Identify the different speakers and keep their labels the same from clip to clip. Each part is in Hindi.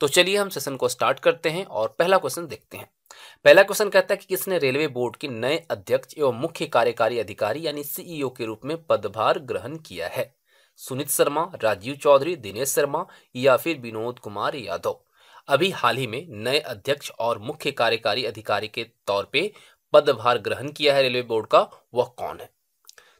Speaker 1: तो चलिए हम सेशन को स्टार्ट करते हैं और पहला क्वेश्चन देखते हैं पहला क्वेश्चन कहता है कि किसने रेलवे बोर्ड के नए अध्यक्ष एवं मुख्य कार्यकारी अधिकारी यानी सीईओ e के रूप में पदभार ग्रहण किया है सुनीत शर्मा राजीव चौधरी दिनेश शर्मा या फिर विनोद कुमार यादव अभी हाल ही में नए अध्यक्ष और मुख्य कार्यकारी अधिकारी के तौर पे पदभार ग्रहण किया है रेलवे बोर्ड का वह कौन है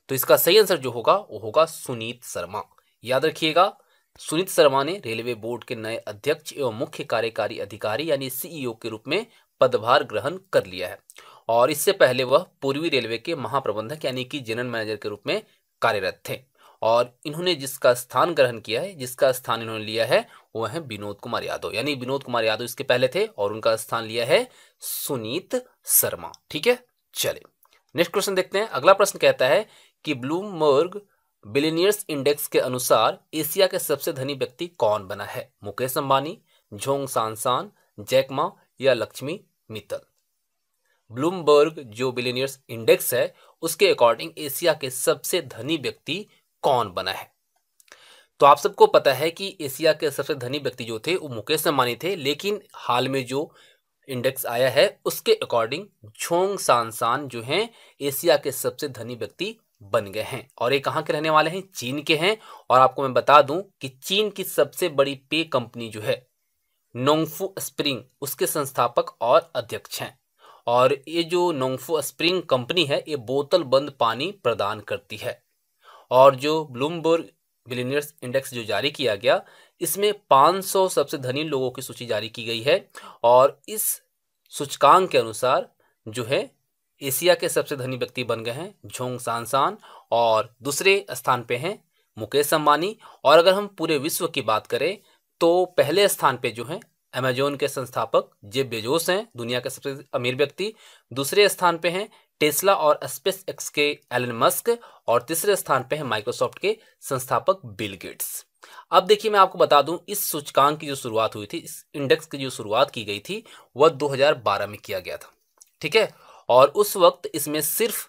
Speaker 1: तो इसका सही आंसर जो होगा वो होगा सुनीत शर्मा याद रखिएगा सुनीत शर्मा ने रेलवे बोर्ड के नए अध्यक्ष एवं मुख्य कार्यकारी अधिकारी यानी सीईओ e के रूप में पदभार ग्रहण कर लिया है और इससे पहले वह पूर्वी रेलवे के महाप्रबंधक यानी कि जनरल मैनेजर के रूप में कार्यरत थे और इन्होंने जिसका स्थान ग्रहण किया है जिसका स्थान इन्होंने लिया है वह है विनोद कुमार यादव यानी विनोद कुमार यादव इसके पहले थे और उनका स्थान लिया है सुनीत शर्मा ठीक है चले नेक्स्ट क्वेश्चन देखते हैं अगला प्रश्न कहता है कि ब्लूमबर्ग बिलीनियर्स इंडेक्स के अनुसार एशिया के सबसे धनी व्यक्ति कौन बना है Mukesh Ambani Zhong Shanshan Jack Ma या लक्ष्मी मित्तल ब्लूमबर्ग जो बिलीनियर्स इंडेक्स है उसके अकॉर्डिंग एशिया के सबसे धनी व्यक्ति कौन बना है तो आप सबको पता है कि एशिया के सबसे धनी व्यक्ति जो थे वो मुकेश अंबानी थे लेकिन हाल में जो इंडेक्स आया है उसके अकॉर्डिंग झोंग सांसान जो हैं एशिया के सबसे धनी व्यक्ति बन गए हैं और ये कहाँ के रहने वाले हैं चीन के हैं और आपको मैं बता दूं कि चीन की सबसे बड़ी पे कंपनी जो है नोंगफू स्प्रिंग उसके संस्थापक और अध्यक्ष हैं और ये जो नोंगफू स्प्रिंग कंपनी है ये बोतल बंद पानी प्रदान करती है और जो ब्लूमबर्ग बिलीनियर्स इंडेक्स जो जारी किया गया इसमें 500 सबसे धनी लोगों की सूची जारी की गई है और इस सूचकांक के अनुसार जो है एशिया के सबसे धनी व्यक्ति बन गए हैं झोंग सांसान और दूसरे स्थान पे हैं मुकेश अंबानी और अगर हम पूरे विश्व की बात करें तो पहले स्थान पे जो हैं अमेजोन के संस्थापक जे बेजोस हैं दुनिया के सबसे अमीर व्यक्ति दूसरे स्थान पे हैं टेस्ला और स्पेस एक्स के एलन मस्क और तीसरे स्थान पे हैं माइक्रोसॉफ्ट के संस्थापक बिल गेट्स अब देखिए मैं आपको बता दूं इस सूचकांक की जो शुरुआत हुई थी इस इंडेक्स की जो शुरुआत की गई थी वह 2012 में किया गया था ठीक है और उस वक्त इसमें सिर्फ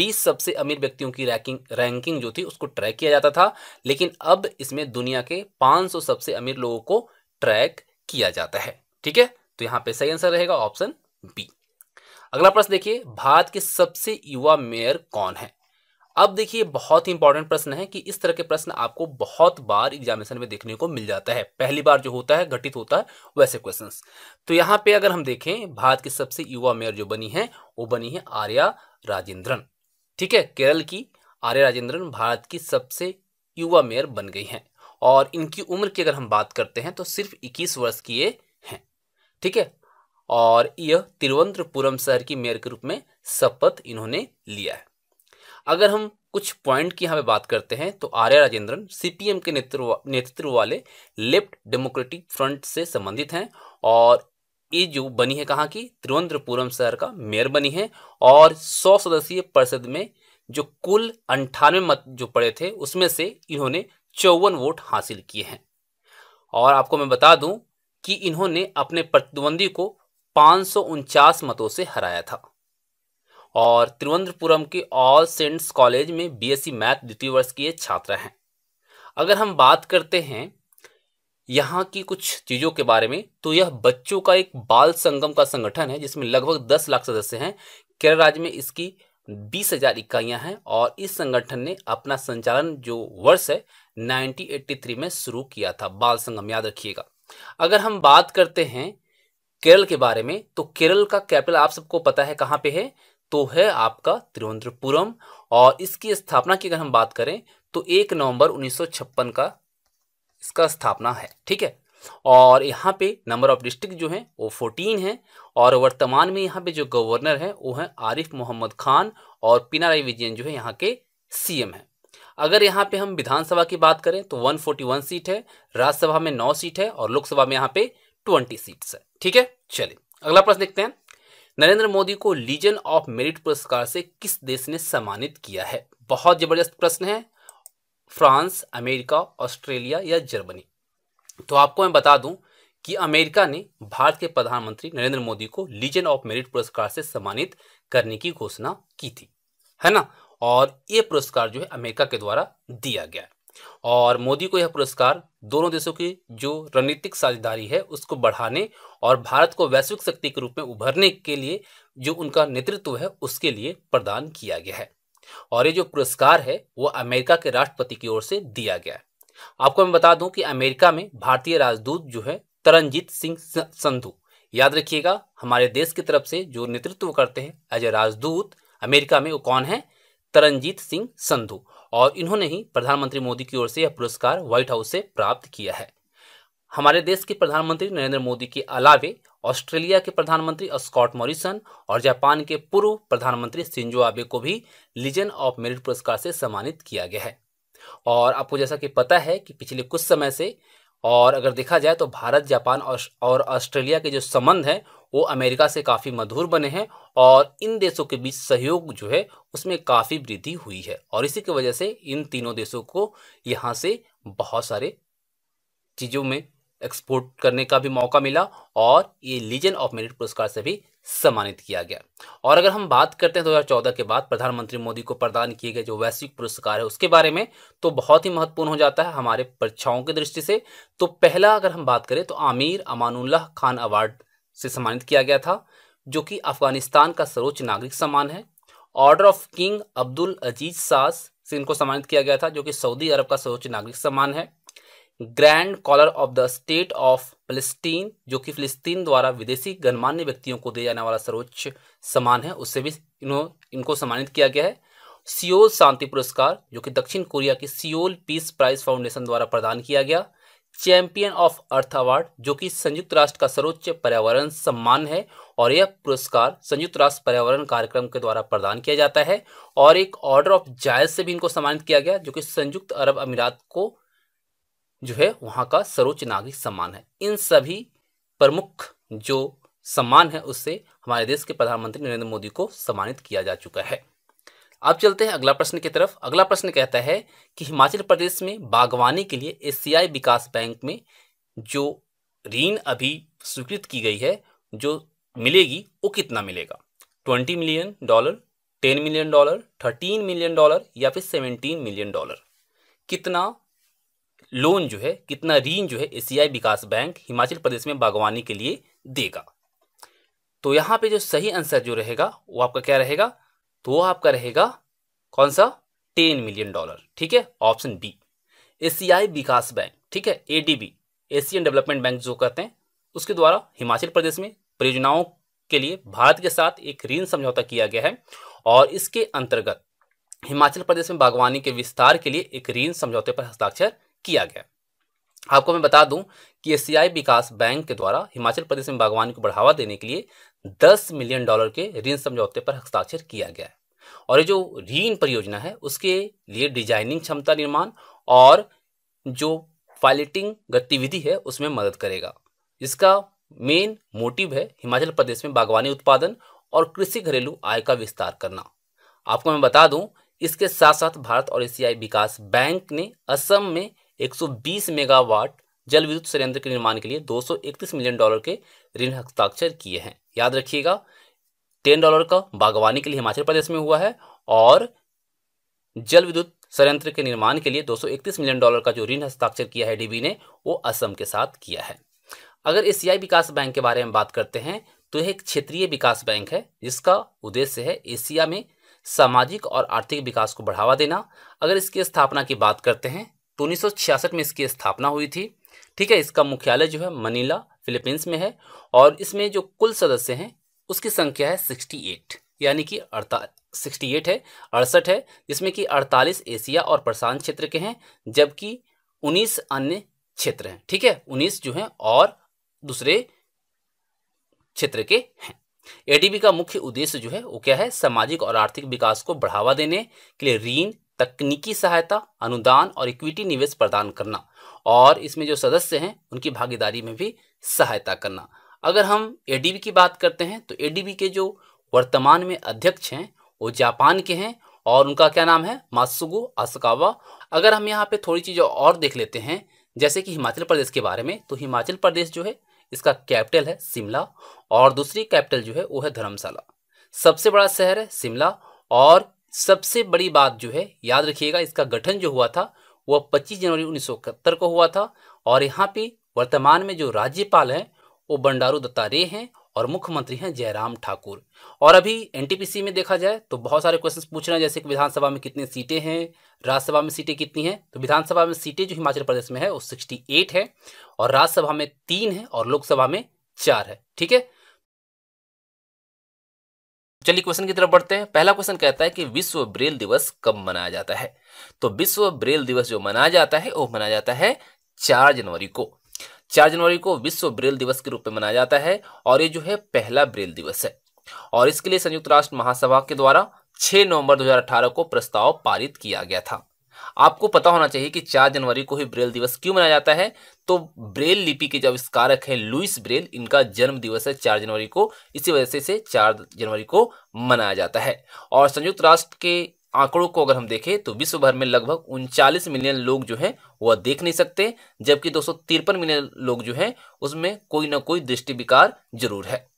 Speaker 1: 20 सबसे अमीर व्यक्तियों की रैंकिंग रैंकिंग जो थी उसको ट्रैक किया जाता था लेकिन अब इसमें दुनिया के 500 सबसे अमीर लोगों को ट्रैक किया जाता है ठीक है तो यहां पे सही आंसर रहेगा ऑप्शन बी अगला प्रश्न देखिए भारत के सबसे युवा मेयर कौन है अब देखिए बहुत ही इंपॉर्टेंट प्रश्न है कि इस तरह के प्रश्न आपको बहुत बार एग्जामिनेशन में देखने को मिल जाता है पहली बार जो होता है घटित होता है वैसे क्वेश्चंस तो यहां पे अगर हम देखें भारत की सबसे युवा मेयर जो बनी है वो बनी है आर्या राजेंद्रन ठीक है केरल की आर्या राजेंद्रन भारत की सबसे युवा मेयर बन गई है और इनकी उम्र की अगर हम बात करते हैं तो सिर्फ इक्कीस वर्ष की ये है ठीक है और यह तिरुवनंतपुरम शहर की मेयर के रूप में शपथ इन्होंने लिया है अगर हम कुछ पॉइंट की यहाँ पे बात करते हैं तो आर्य राजेंद्रन सीपीएम के नेतृत्व नेतृत्व वाले लेफ्ट डेमोक्रेटिक फ्रंट से संबंधित हैं और ये जो बनी है कहाँ की त्रिवंद्रपुरम शहर का मेयर बनी है और सौ सदस्यीय परिषद में जो कुल अंठानवे मत जो पड़े थे उसमें से इन्होंने चौवन वोट हासिल किए हैं और आपको मैं बता दूं कि इन्होंने अपने प्रतिद्वंदी को पाँच मतों से हराया था और तिरुवनंतपुरम के ऑल सेंट्स कॉलेज में बीएससी मैथ द्वितीय वर्ष की छात्रा हैं अगर हम बात करते हैं यहाँ की कुछ चीज़ों के बारे में तो यह बच्चों का एक बाल संगम का संगठन है जिसमें लगभग दस लाख सदस्य हैं केरल राज्य में इसकी बीस हजार इकाइयाँ हैं और इस संगठन ने अपना संचालन जो वर्ष है 1983 में शुरू किया था बाल संगम याद रखिएगा अगर हम बात करते हैं केरल के बारे में तो केरल का कैपिटल आप सबको पता है कहाँ पे है तो है आपका तिरुवनंतपुरम और इसकी स्थापना की अगर हम बात करें तो एक नवंबर 1956 का इसका स्थापना है ठीक है और यहाँ पे नंबर ऑफ डिस्ट्रिक्ट जो है वो फोर्टीन है और वर्तमान में यहाँ पे जो गवर्नर है वो है आरिफ मोहम्मद खान और पिनाराई विजयन जो है यहाँ के सीएम है अगर यहाँ पे हम विधानसभा की बात करें तो 141 सीट है राज्यसभा में 9 सीट है और लोकसभा में यहाँ पे 20 सीट्स है ठीक है चलिए अगला प्रश्न देखते हैं नरेंद्र मोदी को लीजन ऑफ मेरिट पुरस्कार से किस देश ने सम्मानित किया है बहुत जबरदस्त प्रश्न है फ्रांस अमेरिका ऑस्ट्रेलिया या जर्मनी तो आपको मैं बता दूं कि अमेरिका ने भारत के प्रधानमंत्री नरेंद्र मोदी को लीजन ऑफ मेरिट पुरस्कार से सम्मानित करने की घोषणा की थी है ना और ये पुरस्कार जो है अमेरिका के द्वारा दिया गया है और मोदी को यह पुरस्कार दोनों देशों की जो रणनीतिक साझेदारी है उसको बढ़ाने और भारत को वैश्विक शक्ति के रूप में उभरने के लिए जो उनका नेतृत्व है उसके लिए प्रदान किया गया है और ये जो पुरस्कार है वो अमेरिका के राष्ट्रपति की ओर से दिया गया है आपको मैं बता दूं कि अमेरिका में भारतीय राजदूत जो है तरनजीत सिंह संधू याद रखिएगा हमारे देश की तरफ से जो नेतृत्व करते हैं एज ए राजदूत अमेरिका में वो कौन है तरनजीत सिंह संधू और इन्होंने ही प्रधानमंत्री मोदी की ओर से यह पुरस्कार व्हाइट हाउस से प्राप्त किया है हमारे देश के प्रधानमंत्री नरेंद्र मोदी के अलावे ऑस्ट्रेलिया के प्रधानमंत्री स्कॉट मॉरिसन और जापान के पूर्व प्रधानमंत्री सिंजो आबे को भी लीजन ऑफ मेरिट पुरस्कार से सम्मानित किया गया है और आपको जैसा कि पता है कि पिछले कुछ समय से और अगर देखा जाए तो भारत जापान और ऑस्ट्रेलिया के जो संबंध हैं वो अमेरिका से काफ़ी मधुर बने हैं और इन देशों के बीच सहयोग जो है उसमें काफ़ी वृद्धि हुई है और इसी की वजह से इन तीनों देशों को यहाँ से बहुत सारे चीज़ों में एक्सपोर्ट करने का भी मौका मिला और ये लीजन ऑफ मेरिट पुरस्कार से भी सम्मानित किया गया और अगर हम बात करते हैं 2014 के बाद प्रधानमंत्री मोदी को प्रदान किए गए जो वैश्विक पुरस्कार है उसके बारे में तो बहुत ही महत्वपूर्ण हो जाता है हमारे परीक्षाओं की दृष्टि से तो पहला अगर हम बात करें तो आमिर अमानुल्लाह खान अवार्ड से सम्मानित किया गया था जो कि अफगानिस्तान का सर्वोच्च नागरिक सम्मान है Order of King Abdul Aziz सास से इनको सम्मानित किया गया था जो कि सऊदी अरब का सर्वोच्च नागरिक सम्मान है grand collar of the state of फलस्तीन जो कि फिलिस्तीन द्वारा विदेशी गणमान्य व्यक्तियों को दिया जाने वाला सर्वोच्च सम्मान है उससे भी इन्हों इनको सम्मानित किया गया है सियोल शांति पुरस्कार जो कि दक्षिण कोरिया की सियोल पीस प्राइज फाउंडेशन द्वारा प्रदान किया गया चैंपियन ऑफ अर्थ अवार्ड जो कि संयुक्त राष्ट्र का सर्वोच्च पर्यावरण सम्मान है और यह पुरस्कार संयुक्त राष्ट्र पर्यावरण कार्यक्रम के द्वारा प्रदान किया जाता है और एक ऑर्डर ऑफ जायज से भी इनको सम्मानित किया गया जो कि संयुक्त अरब अमीरात को जो है वहाँ का सर्वोच्च नागरिक सम्मान है इन सभी प्रमुख जो सम्मान है उससे हमारे देश के प्रधानमंत्री नरेंद्र मोदी को सम्मानित किया जा चुका है अब चलते हैं अगला प्रश्न की तरफ अगला प्रश्न कहता है कि हिमाचल प्रदेश में बागवानी के लिए एशियाई विकास बैंक में जो ऋण अभी स्वीकृत की गई है जो मिलेगी वो कितना मिलेगा twenty million dollar ten million dollar thirteen million dollar या फिर सेवेंटीन मिलियन डॉलर कितना लोन जो है कितना ऋण जो है एशियाई विकास बैंक हिमाचल प्रदेश में बागवानी के लिए देगा तो यहाँ पे जो सही आंसर जो रहेगा वो आपका क्या रहेगा तो वो आपका रहेगा कौन सा टेन मिलियन डॉलर ठीक है ऑप्शन बी एशियाई विकास बैंक ठीक है एडीबी एशियन डेवलपमेंट बैंक जो कहते हैं उसके द्वारा हिमाचल प्रदेश में परियोजनाओं के लिए भारत के साथ एक ऋण समझौता किया गया है और इसके अंतर्गत हिमाचल प्रदेश में बागवानी के विस्तार के लिए एक ऋण समझौते पर हस्ताक्षर किया गया आपको मैं बता दूं कि एशियाई विकास बैंक के द्वारा हिमाचल प्रदेश में बागवानी को बढ़ावा देने के लिए दस मिलियन डॉलर के ऋण समझौते पर हस्ताक्षर किया गया और ये जो ऋण परियोजना है उसके लिए डिजाइनिंग क्षमता निर्माण और जो पायलटिंग गतिविधि है उसमें मदद करेगा इसका मेन मोटिव है हिमाचल प्रदेश में बागवानी उत्पादन और कृषि घरेलू आय का विस्तार करना आपको मैं बता दूं इसके साथ साथ भारत और एशियाई विकास बैंक ने असम में 120 मेगावाट जल विद्युत संयंत्र के निर्माण के लिए 231 मिलियन डॉलर के ऋण हस्ताक्षर किए हैं याद रखिएगा टेन डॉलर का बागवानी के लिए हिमाचल प्रदेश में हुआ है और जल विद्युत संयंत्र के निर्माण के लिए 231 मिलियन डॉलर का जो ऋण हस्ताक्षर किया है डीबी ने वो असम के साथ किया है अगर एशियाई विकास बैंक के बारे में बात करते हैं तो यह एक क्षेत्रीय विकास बैंक है जिसका उद्देश्य है एशिया में सामाजिक और आर्थिक विकास को बढ़ावा देना अगर इसकी स्थापना की बात करते हैं तो उन्नीस में इसकी स्थापना हुई थी ठीक है इसका मुख्यालय जो है मनीला फिलीपींस में है और इसमें जो कुल सदस्य हैं उसकी संख्या है सिक्सटी एट यानी कि अड़ता सिक्सटी एट है अड़सठ है जिसमें कि अड़तालीस एशिया और प्रशांत क्षेत्र के हैं जबकि उन्नीस अन्य क्षेत्र हैं ठीक है उन्नीस जो हैं और दूसरे क्षेत्र के हैं एडीबी का मुख्य उद्देश्य जो है वो क्या है सामाजिक और आर्थिक विकास को बढ़ावा देने के लिए ऋण तकनीकी सहायता अनुदान और इक्विटी निवेश प्रदान करना और इसमें जो सदस्य हैं उनकी भागीदारी में भी सहायता करना अगर हम एडीबी की बात करते हैं तो एडीबी के जो वर्तमान में अध्यक्ष हैं वो जापान के हैं और उनका क्या नाम है मासुगो आसकावा अगर हम यहाँ पे थोड़ी चीज़ और देख लेते हैं जैसे कि हिमाचल प्रदेश के बारे में तो हिमाचल प्रदेश जो है इसका कैपिटल है शिमला और दूसरी कैपिटल जो है वो है धर्मशाला सबसे बड़ा शहर है शिमला और सबसे बड़ी बात जो है याद रखिएगा इसका गठन जो हुआ था वह 25 जनवरी उन्नीस को हुआ था और यहाँ पे वर्तमान में जो राज्यपाल हैं वो बंडारू दत्तात्रेय हैं और मुख्यमंत्री हैं जयराम ठाकुर और अभी एनटीपीसी में देखा जाए तो बहुत सारे क्वेश्चंस पूछ रहे हैं जैसे कि विधानसभा में कितनी सीटें हैं राज्यसभा में सीटें कितनी हैं तो विधानसभा में सीटें जो हिमाचल प्रदेश में है वो 68 है और राज्यसभा में तीन है और लोकसभा में चार है ठीक है चलिए क्वेश्चन की तरफ बढ़ते हैं पहला क्वेश्चन कहता है कि विश्व ब्रेल दिवस कब मनाया जाता है तो विश्व ब्रेल दिवस जो मनाया जाता है वो मनाया जाता है चार जनवरी को चार जनवरी को विश्व ब्रेल दिवस के रूप में मनाया जाता है और ये जो है पहला ब्रेल दिवस है और इसके लिए संयुक्त राष्ट्र महासभा के द्वारा 6 नवंबर 2018 को प्रस्ताव पारित किया गया था आपको पता होना चाहिए कि चार जनवरी को ही ब्रेल दिवस क्यों मनाया जाता है तो ब्रेल लिपि के जो आविष्कारक हैं लुइस ब्रेल इनका जन्म दिवस है चार जनवरी को इसी वजह से इसे चार जनवरी को मनाया जाता है और संयुक्त राष्ट्र के आंकड़ों को अगर हम देखें तो विश्व भर में लगभग उनचालीस मिलियन लोग जो हैं वह देख नहीं सकते जबकि दो मिलियन लोग जो हैं उसमें कोई ना कोई दृष्टि विकार जरूर है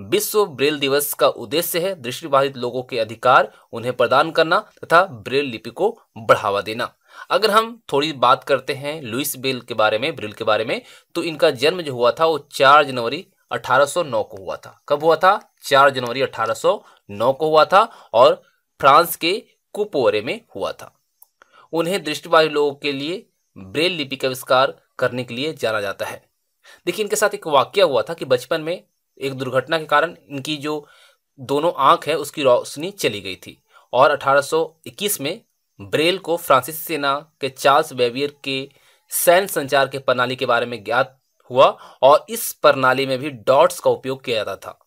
Speaker 1: विश्व ब्रेल दिवस का उद्देश्य है दृष्टिबाधित लोगों के अधिकार उन्हें प्रदान करना तथा ब्रेल लिपि को बढ़ावा देना अगर हम थोड़ी बात करते हैं लुइस बेल के बारे में ब्रिल के बारे में तो इनका जन्म जो हुआ था वो चार जनवरी 1809 को हुआ था कब हुआ था चार जनवरी 1809 को हुआ था और फ्रांस के कुपोरे में हुआ था उन्हें दृष्टिबाधित लोगों के लिए ब्रेल लिपि का आविष्कार करने के लिए जाना जाता है देखिए इनके साथ एक वाक्य हुआ था कि बचपन में एक दुर्घटना के कारण इनकी जो दोनों आंख है उसकी रोशनी चली गई थी और 1821 में ब्रेल को फ्रांसिस सेना के चार्ल्स बेवियर के सैन्य संचार के प्रणाली के बारे में ज्ञात हुआ और इस प्रणाली में भी डॉट्स का उपयोग किया जाता था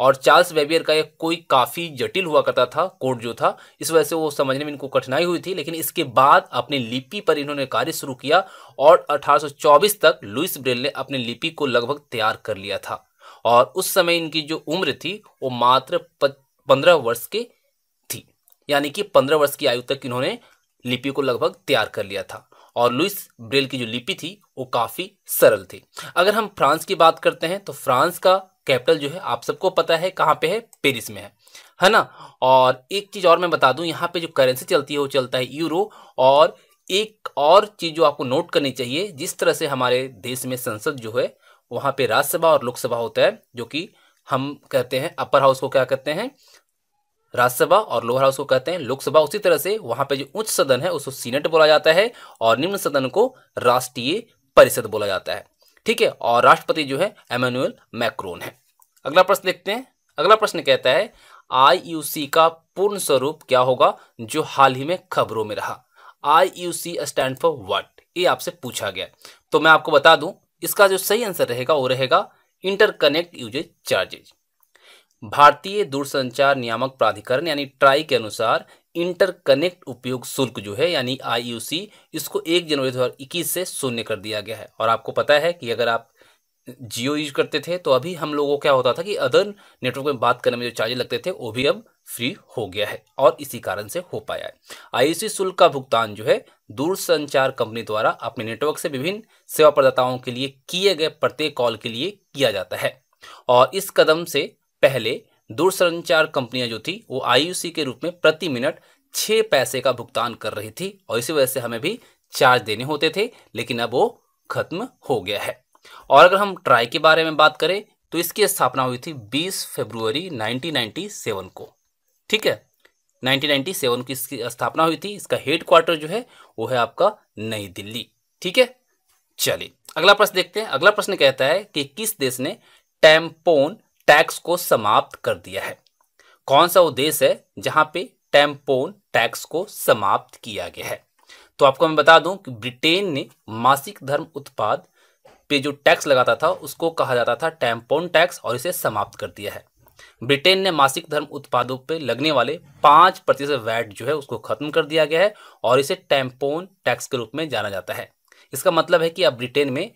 Speaker 1: और चार्ल्स वेबियर का यह कोई काफ़ी जटिल हुआ करता था कोड जो था इस वजह से वो समझने में इनको कठिनाई हुई थी लेकिन इसके बाद अपनी लिपि पर इन्होंने कार्य शुरू किया और 1824 तक लुइस ब्रेल ने अपनी लिपि को लगभग तैयार कर लिया था और उस समय इनकी जो उम्र थी वो मात्र पंद्रह वर्ष की थी यानी कि पंद्रह वर्ष की आयु तक इन्होंने लिपि को लगभग तैयार कर लिया था और लुइस ब्रेल की जो लिपि थी वो काफ़ी सरल थी अगर हम फ्रांस की बात करते हैं तो फ्रांस का कैपिटल जो है आप सबको पता है कहाँ पे है पेरिस में है है ना और एक चीज़ और मैं बता दूं यहाँ पे जो करेंसी चलती है वो चलता है यूरो और एक और चीज़ जो आपको नोट करनी चाहिए जिस तरह से हमारे देश में संसद जो है वहां पे राज्यसभा और लोकसभा होता है जो कि हम कहते हैं अपर हाउस को क्या कहते हैं राज्यसभा और लोअर हाउस को कहते हैं लोकसभा उसी तरह से वहां पे जो उच्च सदन है उसको सीनेट बोला जाता है और निम्न सदन को राष्ट्रीय परिषद बोला जाता है ठीक है और राष्ट्रपति जो है एमेनुअल मैक्रोन है अगला प्रश्न देखते हैं अगला प्रश्न कहता है आई का पूर्ण स्वरूप क्या होगा जो हाल ही में खबरों में रहा आई स्टैंड फॉर वट ये आपसे पूछा गया तो मैं आपको बता दूं इसका जो सही आंसर रहेगा वो रहेगा इंटरकनेक्ट यूजेज चार्जेज भारतीय दूरसंचार नियामक प्राधिकरण यानी ट्राई के अनुसार इंटरकनेक्ट उपयोग शुल्क जो है यानी आईयूसी इसको एक जनवरी 2021 से शून्य कर दिया गया है और आपको पता है कि अगर आप जियो यूज करते थे तो अभी हम लोगों को क्या होता था कि अदर नेटवर्क में बात करने में जो चार्जेस लगते थे वो भी अब फ्री हो गया है और इसी कारण से हो पाया है आईसी शुल्क का भुगतान जो है दूरसंचार कंपनी द्वारा अपने नेटवर्क से विभिन्न सेवा प्रदाताओं के लिए किए गए प्रत्येक कॉल के लिए किया जाता है और इस कदम से पहले दूरसंचार कंपनियां जो थी वो आई के रूप में प्रति मिनट छः पैसे का भुगतान कर रही थी और इसी वजह से हमें भी चार्ज देने होते थे लेकिन अब वो खत्म हो गया है और अगर हम ट्राई के बारे में बात करें तो इसकी स्थापना हुई थी 20 फरवरी 1997 को ठीक है 1997 की इसकी स्थापना हुई थी इसका हेड क्वार्टर जो है वो है आपका नई दिल्ली ठीक है चलिए अगला प्रश्न देखते हैं अगला प्रश्न कहता है कि किस देश ने टैम्पोन टैक्स को समाप्त कर दिया है कौन सा वो देश है जहां पे टैम्पोन टैक्स को समाप्त किया गया है तो आपको मैं बता दूं कि ब्रिटेन ने मासिक धर्म उत्पाद पे जो टैक्स लगाता था उसको कहा जाता था टैम्पोन टैक्स और इसे समाप्त कर दिया है ब्रिटेन ने मासिक धर्म उत्पादों पर लगने वाले पाँच प्रतिशत वैट जो है उसको खत्म कर दिया गया है और इसे टैम्पोन टैक्स के रूप में जाना जाता है इसका मतलब है कि अब ब्रिटेन में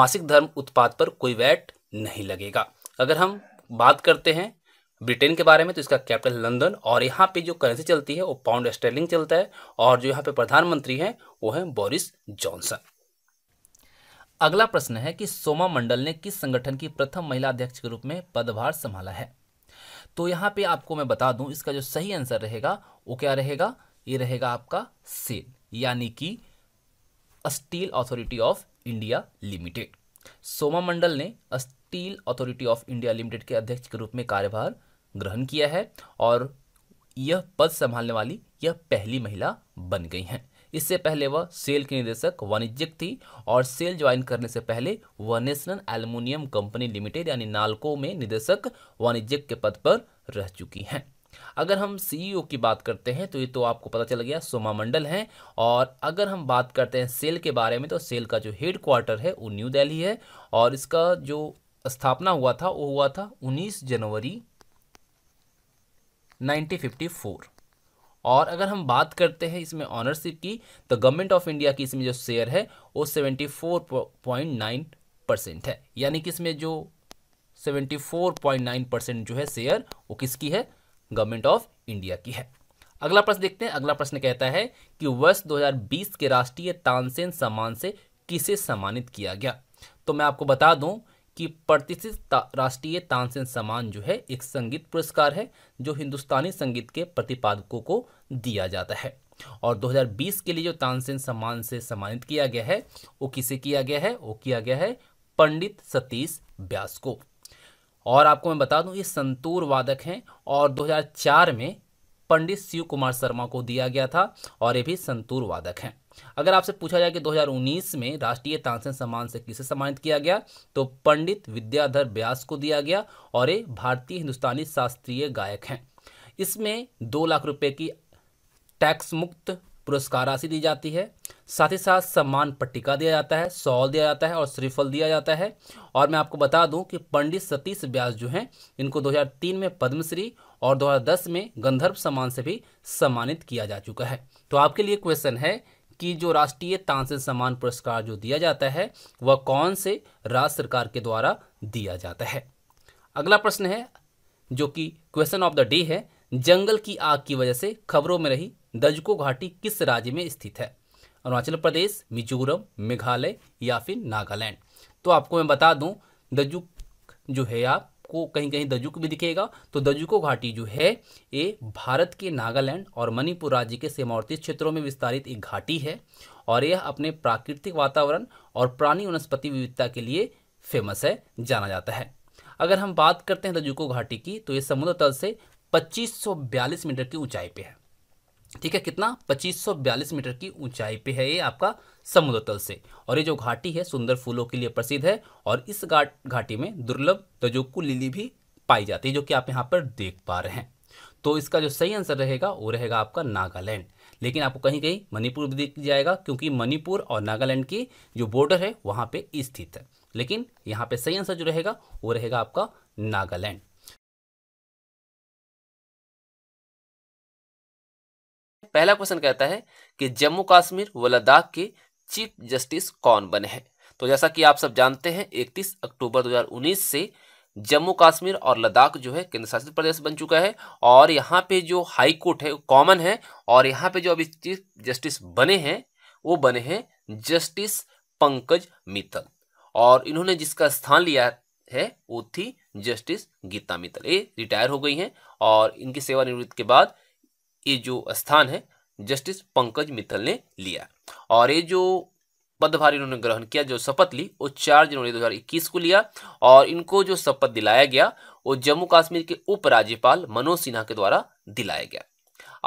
Speaker 1: मासिक धर्म उत्पाद पर कोई वैट नहीं लगेगा अगर हम बात करते हैं ब्रिटेन के बारे में तो इसका कैपिटल लंदन और यहाँ पे जो करेंसी चलती है वो पाउंड स्टेलिंग चलता है और जो यहाँ पे प्रधानमंत्री हैं वो हैं बोरिस जॉनसन अगला प्रश्न है कि सोमा मंडल ने किस संगठन की प्रथम महिला अध्यक्ष के रूप में पदभार संभाला है तो यहां पे आपको मैं बता दूं इसका जो सही आंसर रहेगा वो क्या रहेगा ये रहेगा आपका सेल यानी कि steel authority of India limited Soma Mandal ने steel authority of India limited के अध्यक्ष के रूप में कार्यभार ग्रहण किया है और यह पद संभालने वाली यह पहली महिला बन गई हैं इससे पहले वह सेल के निदेशक वाणिज्यिक थी और सेल ज्वाइन करने से पहले वह नेशनल एल्यूमिनियम कंपनी लिमिटेड यानी नालको में निदेशक वाणिज्यिक के पद पर रह चुकी हैं अगर हम सीईओ e की बात करते हैं तो ये तो आपको पता चल गया सोमा मंडल हैं और अगर हम बात करते हैं सेल के बारे में तो सेल का जो हेड क्वार्टर है वो न्यू दिल्ली है और इसका जो स्थापना हुआ था वो हुआ था 19 जनवरी 1954 और अगर हम बात करते हैं इसमें ऑनरशिप की तो गवर्नमेंट ऑफ इंडिया की इसमें जो शेयर है वो seventy four point nine percent है यानी कि इसमें जो seventy four point nine percent जो है शेयर वो किसकी है गवर्नमेंट ऑफ इंडिया की है अगला प्रश्न देखते हैं अगला प्रश्न कहता है कि वर्ष 2020 के राष्ट्रीय तानसेन सम्मान से किसे सम्मानित किया गया तो मैं आपको बता दूं कि प्रतिष्ठित राष्ट्रीय तानसेन सम्मान जो है एक संगीत पुरस्कार है जो हिंदुस्तानी संगीत के प्रतिपादकों को दिया जाता है और 2020 के लिए जो तानसेन सम्मान से सम्मानित किया गया है वो किसे किया गया है वो किया गया है पंडित सतीश व्यास को और आपको मैं बता दूं ये संतूर वादक हैं और 2004 में पंडित शिव कुमार शर्मा को दिया गया था और ये भी संतूर वादक हैं अगर आपसे पूछा जाए कि 2019 में राष्ट्रीय तानसेन सम्मान से किसे सम्मानित किया गया तो पंडित विद्याधर व्यास को दिया गया और ये भारतीय हिंदुस्तानी शास्त्रीय गायक हैं इसमें दो लाख रुपये की टैक्स मुक्त पुरस्कार राशि दी जाती है साथ ही साथ सम्मान पट्टिका दिया जाता है सॉल दिया जाता है और श्रीफल दिया जाता है और मैं आपको बता दूं कि पंडित सतीश व्यास जो हैं इनको 2003 में पद्मश्री और 2010 में गंधर्व सम्मान से भी सम्मानित किया जा चुका है तो आपके लिए क्वेश्चन है कि जो राष्ट्रीय तानसेन सम्मान पुरस्कार जो दिया जाता है वह कौन से राज्य सरकार के द्वारा दिया जाता है अगला प्रश्न है जो कि क्वेश्चन ऑफ द डे है जंगल की आग की वजह से खबरों में रही दजको घाटी किस राज्य में स्थित है अरुणाचल प्रदेश मिजोरम मेघालय या फिर नागालैंड तो आपको मैं बता दूं दजुक जो है आप आपको कहीं कहीं दजुक भी दिखेगा तो दजुको घाटी जो है ये भारत के नागालैंड और मणिपुर राज्य के सीमावर्ती क्षेत्रों में विस्तारित एक घाटी है और यह अपने प्राकृतिक वातावरण और प्राणी वनस्पति विविधता के लिए फेमस है जाना जाता है अगर हम बात करते हैं दजुको घाटी की तो ये समुद्र तल से 2542 मीटर की ऊंचाई पे है ठीक है कितना 2542 मीटर की ऊंचाई पे है ये आपका समुद्र तल से और ये जो घाटी है सुंदर फूलों के लिए प्रसिद्ध है और इस घाट घाटी में दुर्लभ तजोकू लिली भी पाई जाती है जो कि आप यहाँ पर देख पा रहे हैं तो इसका जो सही आंसर रहेगा वो रहेगा आपका नागालैंड लेकिन आपको कहीं कहीं मणिपुर भी दिख जाएगा क्योंकि मणिपुर और नागालैंड की जो बॉर्डर है वहाँ पे स्थित है लेकिन यहाँ पे सही आंसर जो रहेगा वो रहेगा आपका नागालैंड पहला क्वेश्चन कहता है कि जम्मू कश्मीर व लद्दाख के चीफ जस्टिस कौन बने हैं तो जैसा कि आप सब जानते हैं 31 अक्टूबर 2019 से जम्मू कश्मीर और लद्दाख जो है केंद्र शासित प्रदेश बन चुका है और यहाँ पे जो हाई कोर्ट है कॉमन है और यहाँ पे जो अभी चीफ जस्टिस बने हैं वो बने हैं जस्टिस पंकज मित्तल और इन्होंने जिसका स्थान लिया है वो थी जस्टिस गीता मित्तल ये रिटायर हो गई हैं और इनकी सेवानिवृत्त के बाद ये जो स्थान है जस्टिस पंकज मित्तल ने लिया और ये जो पदभार इन्होंने ग्रहण किया जो शपथ ली वो चार जनवरी 2021 को लिया और इनको जो शपथ दिलाया गया वो जम्मू कश्मीर के उपराज्यपाल मनोज सिन्हा के द्वारा दिलाया गया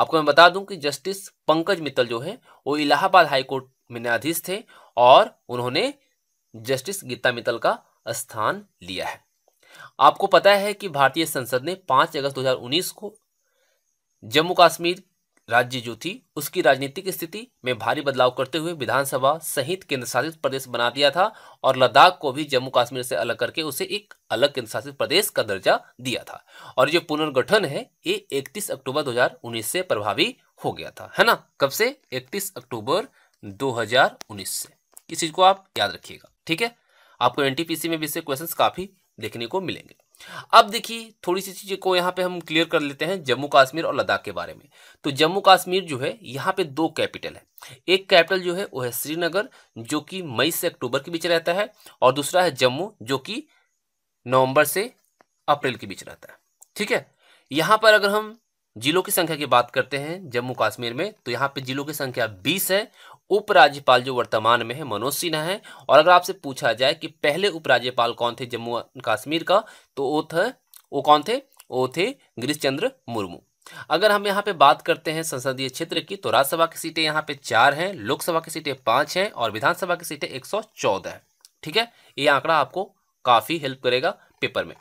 Speaker 1: आपको मैं बता दूं कि जस्टिस पंकज मित्तल जो है वो इलाहाबाद हाईकोर्ट में न्यायाधीश थे और उन्होंने जस्टिस गीता मित्तल का स्थान लिया है आपको पता है कि भारतीय संसद ने 5 अगस्त 2019 को जम्मू कश्मीर राज्य जो थी उसकी राजनीतिक स्थिति में भारी बदलाव करते हुए विधानसभा सहित केंद्रशासित प्रदेश बना दिया था और लद्दाख को भी जम्मू कश्मीर से अलग करके उसे एक अलग केंद्रशासित प्रदेश का दर्जा दिया था और जो पुनर्गठन है ये 31 अक्टूबर 2019 से प्रभावी हो गया था है ना कब से 31 अक्टूबर 2019 से इस चीज को आप याद रखिएगा ठीक है आपको एनटीपीसी में भी इससे क्वेश्चन काफी देखने को मिलेंगे अब देखिए थोड़ी सी चीज़ें को यहाँ पे हम क्लियर कर लेते हैं जम्मू कश्मीर और लद्दाख के बारे में तो जम्मू कश्मीर जो है यहाँ पे दो कैपिटल है एक कैपिटल जो है वो है श्रीनगर जो कि मई से अक्टूबर के बीच रहता है और दूसरा है जम्मू जो कि नवंबर से अप्रैल के बीच रहता है ठीक है यहाँ पर अगर हम जिलों की संख्या की बात करते हैं जम्मू कश्मीर में तो यहाँ पे जिलों की संख्या बीस है उपराज्यपाल जो वर्तमान में है मनोज सिन्हा है और अगर आपसे पूछा जाए कि पहले उपराज्यपाल कौन थे जम्मू कश्मीर का तो वो थे वो कौन थे वो थे गिरीश चंद्र मुर्मू अगर हम यहाँ पे बात करते हैं संसदीय क्षेत्र की तो राज्यसभा की सीटें यहाँ पे चार हैं लोकसभा की सीटें पाँच हैं और विधानसभा की सीटें एक सौ चौदह है ठीक है ये आंकड़ा आपको काफ़ी हेल्प करेगा पेपर में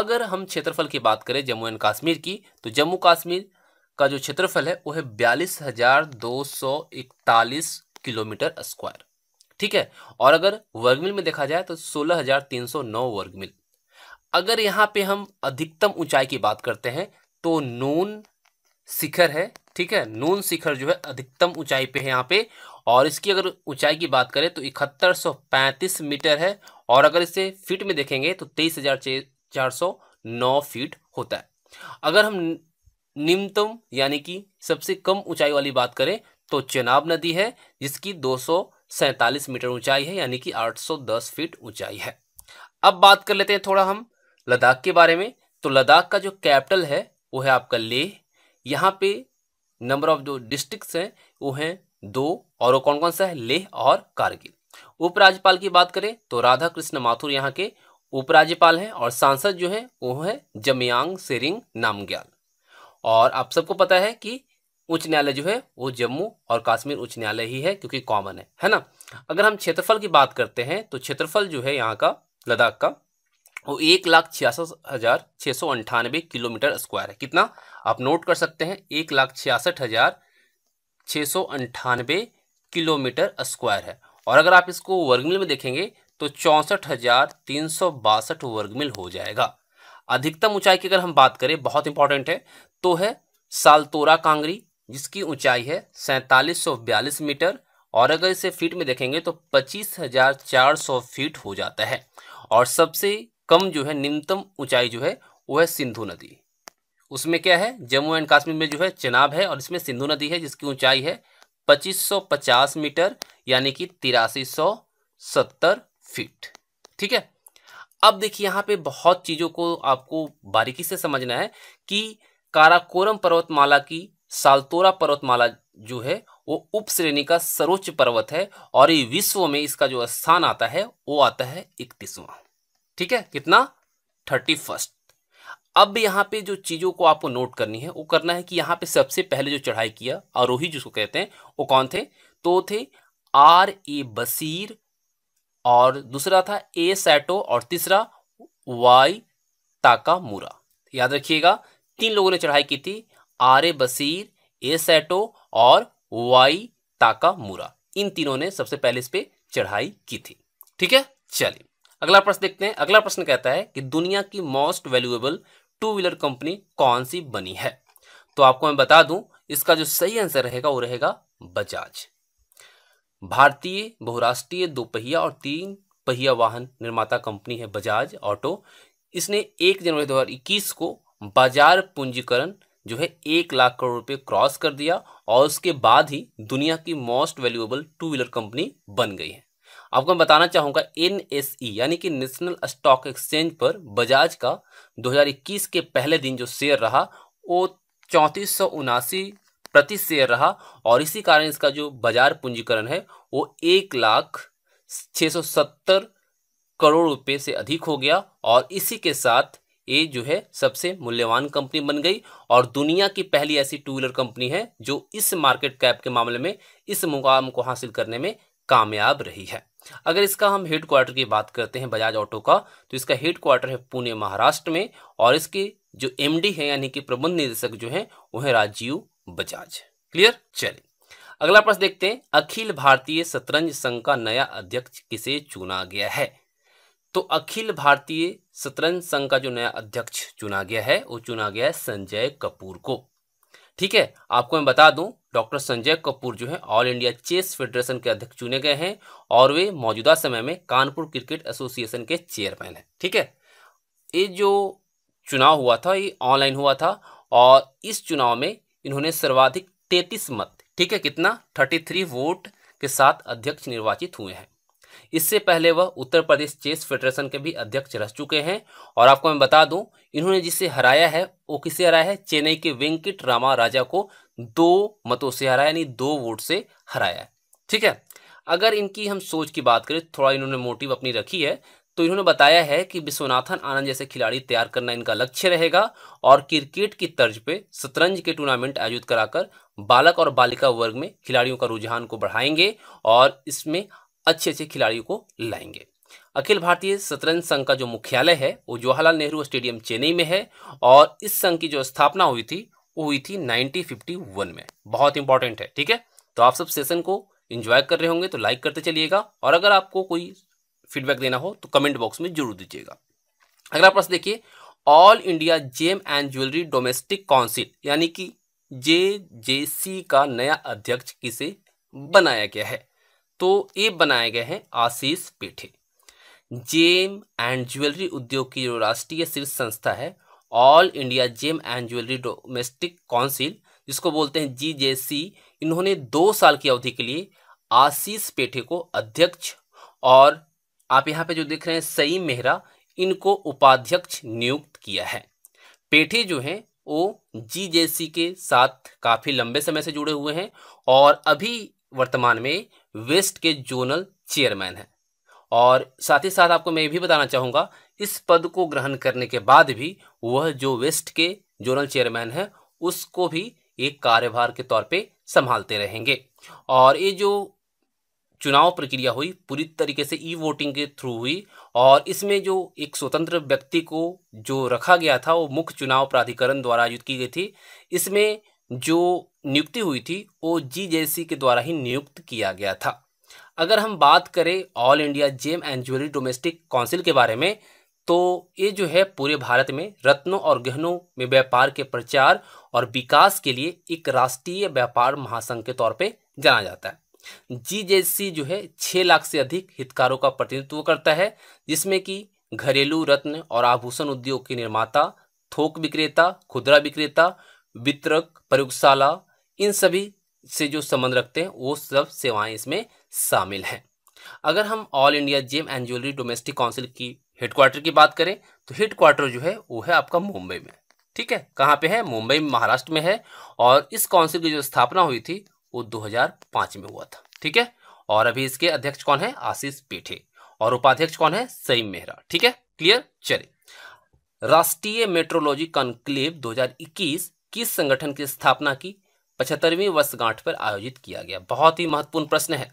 Speaker 1: अगर हम क्षेत्रफल की बात करें जम्मू एंड कश्मीर की तो जम्मू कश्मीर का जो क्षेत्रफल है वो है बयालीस हजार दो सौ इकतालीस किलोमीटर स्क्वायर ठीक है और अगर वर्गमिल में देखा जाए तो सोलह हजार तीन सौ नौ वर्गमिल अगर यहाँ पे हम अधिकतम ऊंचाई की बात करते हैं तो नून शिखर है ठीक है नून शिखर जो है अधिकतम ऊंचाई पे है यहाँ पे और इसकी अगर ऊंचाई की बात करें तो इकहत्तर सौ पैंतीस मीटर है और अगर इसे फीट में देखेंगे तो तेईस हजार चार सौ नौ फीट होता है अगर हम निम्नतम यानी कि सबसे कम ऊंचाई वाली बात करें तो चेनाब नदी है जिसकी दो मीटर ऊंचाई है यानी कि 810 फीट ऊंचाई है अब बात कर लेते हैं थोड़ा हम लद्दाख के बारे में तो लद्दाख का जो कैपिटल है वो है आपका लेह यहाँ पे नंबर ऑफ जो डिस्ट्रिक्ट हैं वो हैं दो और वो कौन कौन सा है लेह और कारगिल उपराज्यपाल की बात करें तो राधा कृष्ण माथुर यहाँ के उपराज्यपाल हैं और सांसद जो हैं वो हैं जमयांग सेरिंग नामग्याल और आप सबको पता है कि उच्च न्यायालय जो है वो जम्मू और कश्मीर उच्च न्यायालय ही है क्योंकि कॉमन है है ना अगर हम क्षेत्रफल की बात करते हैं तो क्षेत्रफल जो है यहाँ का लद्दाख का वो एक लाख छियासठ हजार छः सौ अंठानवे किलोमीटर स्क्वायर है कितना आप नोट कर सकते हैं एक लाख छियासठ हजार छः सौ अंठानवे किलोमीटर स्क्वायर है और अगर आप इसको वर्गमिल में देखेंगे तो चौंसठ हजार तीन सौ बासठ वर्गमिल हो जाएगा अधिकतम ऊंचाई की अगर हम बात करें बहुत इंपॉर्टेंट है तो है सालतोरा कांगरी जिसकी ऊंचाई है सैंतालीस सौ बयालीस मीटर और अगर इसे फीट में देखेंगे तो पच्चीस हजार चार सौ फीट हो जाता है और सबसे कम जो है निम्नतम ऊंचाई जो है वो है सिंधु नदी उसमें क्या है जम्मू एंड कश्मीर में जो है चनाब है और इसमें सिंधु नदी है जिसकी ऊंचाई है 2550 मीटर यानी कि तिरासी फीट ठीक है अब देखिए यहाँ पे बहुत चीज़ों को आपको बारीकी से समझना है कि काराकोरम पर्वतमाला की सालतोरा पर्वतमाला जो है वो उप श्रेणी का सर्वोच्च पर्वत है और ये विश्व में इसका जो स्थान आता है वो आता है इकतीसवां ठीक है कितना थर्टी फर्स्ट अब यहाँ पे जो चीज़ों को आपको नोट करनी है वो करना है कि यहाँ पे सबसे पहले जो चढ़ाई किया आरोही जिसको कहते हैं वो कौन थे तो थे आर ए बसीर और दूसरा था ए सैटो और तीसरा वाई ताका याद रखिएगा तीन लोगों ने चढ़ाई की थी आर ए बसीर ए सैटो और वाई मूरा इन तीनों ने सबसे पहले इस पर चढ़ाई की थी ठीक है चलिए अगला प्रश्न देखते हैं अगला प्रश्न कहता है कि दुनिया की most valuable two wheeler company कौन सी बनी है तो आपको मैं बता दूं इसका जो सही आंसर रहेगा वो रहेगा बजाज भारतीय बहुराष्ट्रीय दोपहिया और तीन पहिया वाहन निर्माता कंपनी है बजाज ऑटो इसने एक जनवरी 2021 को बाजार पूंजीकरण जो है एक लाख करोड़ रुपए क्रॉस कर दिया और उसके बाद ही दुनिया की most valuable two wheeler company बन गई है आपको मैं बताना चाहूँगा एन यानी कि नेशनल स्टॉक एक्सचेंज पर बजाज का 2021 के पहले दिन जो शेयर रहा वो चौंतीस प्रति शेयर रहा और इसी कारण इसका जो बाजार पूंजीकरण है वो एक लाख छः सौ सत्तर करोड़ रुपए से अधिक हो गया और इसी के साथ ये जो है सबसे मूल्यवान कंपनी बन गई और दुनिया की पहली ऐसी टू व्हीलर कंपनी है जो इस मार्केट कैप के मामले में इस मुकाम को हासिल करने में कामयाब रही है अगर इसका हम हेड क्वार्टर की बात करते हैं बजाज ऑटो का तो इसका हेड क्वार्टर है पुणे महाराष्ट्र में और इसके जो एमडी है यानी कि प्रबंध निदेशक जो है वो है राजीव बजाज क्लियर चलिए अगला प्रश्न देखते हैं अखिल भारतीय शतरंज संघ का नया अध्यक्ष किसे चुना गया है तो अखिल भारतीय शतरंज संघ का जो नया अध्यक्ष चुना गया है वो चुना गया है संजय कपूर को ठीक है आपको मैं बता दूं डॉक्टर संजय कपूर जो है ऑल इंडिया चेस फेडरेशन के अध्यक्ष चुने गए हैं और वे मौजूदा समय में कानपुर क्रिकेट एसोसिएशन के चेयरमैन हैं ठीक है ये जो चुनाव हुआ था ये ऑनलाइन हुआ था और इस चुनाव में इन्होंने सर्वाधिक तैतीस मत ठीक है कितना थर्टी थ्री वोट के साथ अध्यक्ष निर्वाचित हुए हैं इससे पहले वह उत्तर प्रदेश चेस फेडरेशन के भी अध्यक्ष रह चुके हैं और आपको मैं बता दूं इन्होंने जिसे हराया है वो किसे हराया है चेन्नई के वेंकट रामा राजा को दो मतों से हराया यानी दो वोट से हराया है ठीक है अगर इनकी हम सोच की बात करें थोड़ा इन्होंने मोटिव अपनी रखी है तो इन्होंने बताया है कि विश्वनाथन आनंद जैसे खिलाड़ी तैयार करना इनका लक्ष्य रहेगा और क्रिकेट की तर्ज पे शतरंज के टूर्नामेंट आयोजित कराकर बालक और बालिका वर्ग में खिलाड़ियों का रुझान को बढ़ाएंगे और इसमें अच्छे अच्छे खिलाड़ियों को लाएंगे अखिल भारतीय शतरंज संघ का जो मुख्यालय है वो जवाहरलाल नेहरू स्टेडियम चेन्नई में है और इस संघ की जो स्थापना हुई थी वो हुई थी 1951 में बहुत इंपॉर्टेंट है ठीक है तो आप सब सेशन को इंजॉय कर रहे होंगे तो लाइक करते चलिएगा और अगर आपको कोई फीडबैक देना हो तो कमेंट बॉक्स में जरूर दीजिएगा अगला प्रश्न देखिए all India gem and jewellery domestic council यानी कि जे जे सी का नया अध्यक्ष किसे बनाया गया है तो ये बनाए गए हैं आशीष पेठे जेम एंड ज्वेलरी उद्योग की जो राष्ट्रीय शीर्ष संस्था है all India gem and jewellery domestic council जिसको बोलते हैं जी जे सी इन्होंने दो साल की अवधि के लिए आशीष पेठे को अध्यक्ष और आप यहाँ पे जो देख रहे हैं सई मेहरा इनको उपाध्यक्ष नियुक्त किया है पेठे जो हैं वो जी जे सी के साथ काफ़ी लंबे समय से जुड़े हुए हैं और अभी वर्तमान में वेस्ट के जोनल चेयरमैन हैं और साथ ही साथ आपको मैं ये भी बताना चाहूँगा इस पद को ग्रहण करने के बाद भी वह जो वेस्ट के जोनल चेयरमैन हैं उसको भी एक कार्यभार के तौर पे संभालते रहेंगे और ये जो चुनाव प्रक्रिया हुई पूरी तरीके से ई वोटिंग के थ्रू हुई और इसमें जो एक स्वतंत्र व्यक्ति को जो रखा गया था वो मुख्य चुनाव प्राधिकरण द्वारा आयोजित की गई थी इसमें जो नियुक्ति हुई थी वो जी जयसी के द्वारा ही नियुक्त किया गया था अगर हम बात करें all India gem and jewellery domestic council के बारे में तो ये जो है पूरे भारत में रत्नों और गहनों में व्यापार के प्रचार और विकास के लिए एक राष्ट्रीय व्यापार महासंघ के तौर पे जाना जाता है जी जैसी जो है छः लाख से अधिक हितकारों का प्रतिनिधित्व करता है जिसमें कि घरेलू रत्न और आभूषण उद्योग के निर्माता थोक विक्रेता खुदरा विक्रेता वितरक प्रयोगशाला इन सभी से जो संबंध रखते हैं वो सब सेवाएं इसमें शामिल हैं अगर हम all India gem and jewellery domestic council की हेडक्वार्टर की बात करें तो हेडक्वार्टर जो है वो है आपका मुंबई में ठीक है कहाँ पे है मुंबई महाराष्ट्र में है और इस काउंसिल की जो स्थापना हुई थी वो 2005 में हुआ था ठीक है और अभी इसके अध्यक्ष कौन है आशीष पेठे और उपाध्यक्ष कौन है सईम मेहरा ठीक है क्लियर चलिए राष्ट्रीय मेट्रोलॉजी कॉन्क्लेव 2021 किस संगठन की स्थापना की पचहत्तरवीं वर्षगांठ पर आयोजित किया गया बहुत ही महत्वपूर्ण प्रश्न है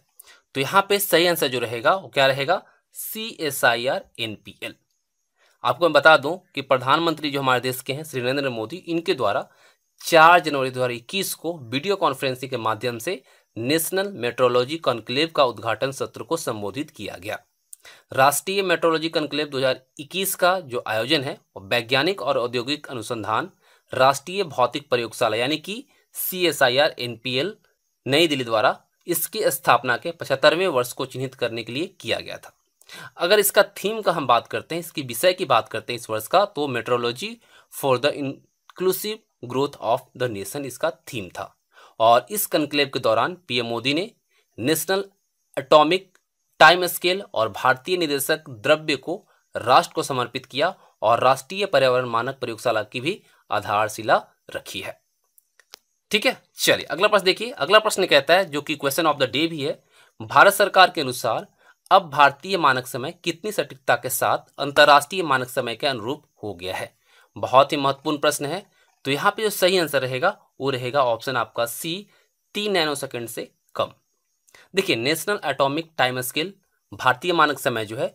Speaker 1: तो यहाँ पे सही आंसर जो रहेगा वो क्या रहेगा C S I R N P L आपको मैं बता दूं कि प्रधानमंत्री जो हमारे देश के हैं श्री नरेंद्र मोदी इनके द्वारा चार जनवरी दो हज़ार इक्कीस को वीडियो कॉन्फ्रेंसिंग के माध्यम से नेशनल मेट्रोलॉजी कॉन्क्लेव का उद्घाटन सत्र को संबोधित किया गया राष्ट्रीय मेट्रोलॉजी कॉन्क्लेव 2021 का जो आयोजन है वो वैज्ञानिक और औद्योगिक अनुसंधान राष्ट्रीय भौतिक प्रयोगशाला यानी कि C S I R N P L नई दिल्ली द्वारा इसकी स्थापना के पचहत्तरवें वर्ष को चिन्हित करने के लिए किया गया था अगर इसका थीम का हम बात करते हैं इसकी विषय की बात करते हैं इस वर्ष का तो metrology for the inclusive growth of the nation इसका थीम था और इस कंक्लेव के दौरान पीएम मोदी ने नेशनल एटॉमिक टाइम स्केल और भारतीय निदेशक द्रव्य को राष्ट्र को समर्पित किया और राष्ट्रीय पर्यावरण मानक प्रयोगशाला की भी आधारशिला रखी है ठीक है चलिए अगला प्रश्न देखिए अगला प्रश्न कहता है जो कि क्वेश्चन ऑफ द डे भी है भारत सरकार के अनुसार अब भारतीय मानक समय कितनी सटीकता के साथ अंतर्राष्ट्रीय मानक समय के अनुरूप हो गया है बहुत ही महत्वपूर्ण प्रश्न है तो यहाँ पे जो सही आंसर रहेगा वो रहेगा ऑप्शन आपका सी तीन नैनो सेकेंड से कम देखिए नेशनल एटॉमिक टाइम स्केल भारतीय मानक समय जो है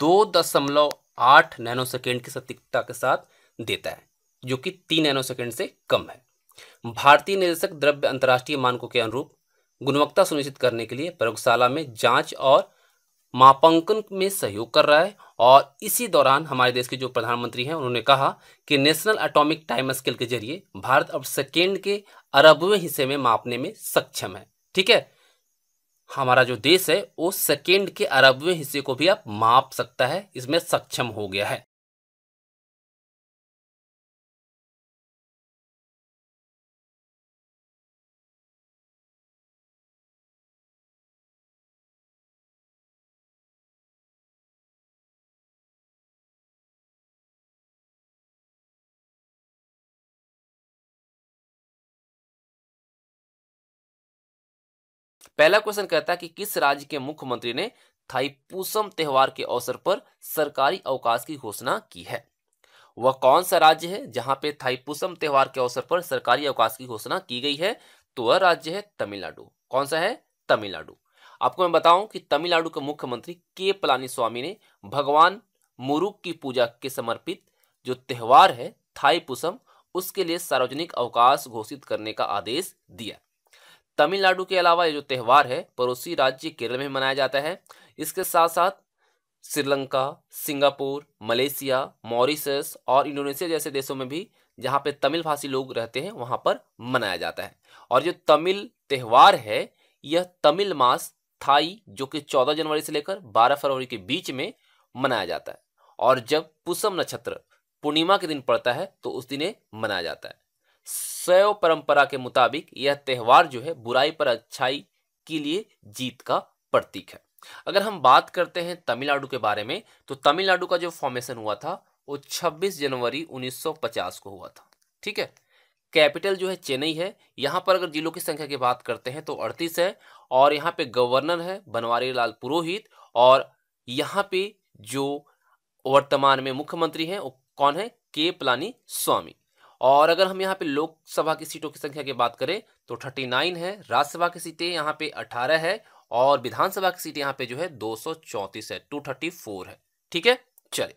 Speaker 1: दो दशमलव आठ नैनो सेकेंड की सटीकता के साथ देता है जो कि तीन नैनो सेकेंड से कम है भारतीय निदेशक द्रव्य अंतर्राष्ट्रीय मानकों के अनुरूप गुणवत्ता सुनिश्चित करने के लिए प्रयोगशाला में जांच और मापांकन में सहयोग कर रहा है और इसी दौरान हमारे देश के जो प्रधानमंत्री हैं उन्होंने कहा कि नेशनल एटॉमिक टाइम स्केल के जरिए भारत अब सेकेंड के अरबवें हिस्से में मापने में सक्षम है ठीक है हमारा जो देश है वो सेकेंड के अरबवें हिस्से को भी अब माप सकता है इसमें सक्षम हो गया है पहला क्वेश्चन कहता है कि किस राज्य के मुख्यमंत्री ने थाईपूसम त्यौहार के अवसर पर सरकारी अवकाश की घोषणा की है वह कौन सा राज्य है जहां पे थाईपूसम त्यौहार के अवसर पर सरकारी अवकाश की घोषणा की गई है तो वह राज्य है तमिलनाडु कौन सा है तमिलनाडु आपको मैं बताऊं कि तमिलनाडु के मुख्यमंत्री के पलानी स्वामी ने भगवान मुरुक की पूजा के समर्पित जो त्यौहार है थाईपूसम उसके लिए सार्वजनिक अवकाश घोषित करने का आदेश दिया तमिलनाडु के अलावा ये जो त्यौहार है पड़ोसी राज्य केरल में मनाया जाता है इसके साथ साथ श्रीलंका सिंगापुर मलेशिया मॉरिशस और इंडोनेशिया जैसे देशों में भी जहाँ पे तमिल भाषी लोग रहते हैं वहाँ पर मनाया जाता है और जो तमिल त्यौहार है यह तमिल मास थाई जो कि 14 जनवरी से लेकर 12 फरवरी के बीच में मनाया जाता है और जब पुसम नक्षत्र पूर्णिमा के दिन पड़ता है तो उस दिन मनाया जाता है शैव परंपरा के मुताबिक यह त्यौहार जो है बुराई पर अच्छाई के लिए जीत का प्रतीक है अगर हम बात करते हैं तमिलनाडु के बारे में तो तमिलनाडु का जो फॉर्मेशन हुआ था वो 26 जनवरी 1950 को हुआ था ठीक है कैपिटल जो है चेन्नई है यहाँ पर अगर जिलों की संख्या की बात करते हैं तो अड़तीस है और यहाँ पे गवर्नर है बनवारी लाल पुरोहित और यहाँ पे जो वर्तमान में मुख्यमंत्री हैं वो कौन है के पलानी स्वामी और अगर हम यहाँ पे लोकसभा की सीटों की संख्या की बात करें तो 39 है राज्यसभा की सीटें यहाँ पे 18 है और विधानसभा की सीटें यहाँ पे जो है दो है फोर है ठीक है चले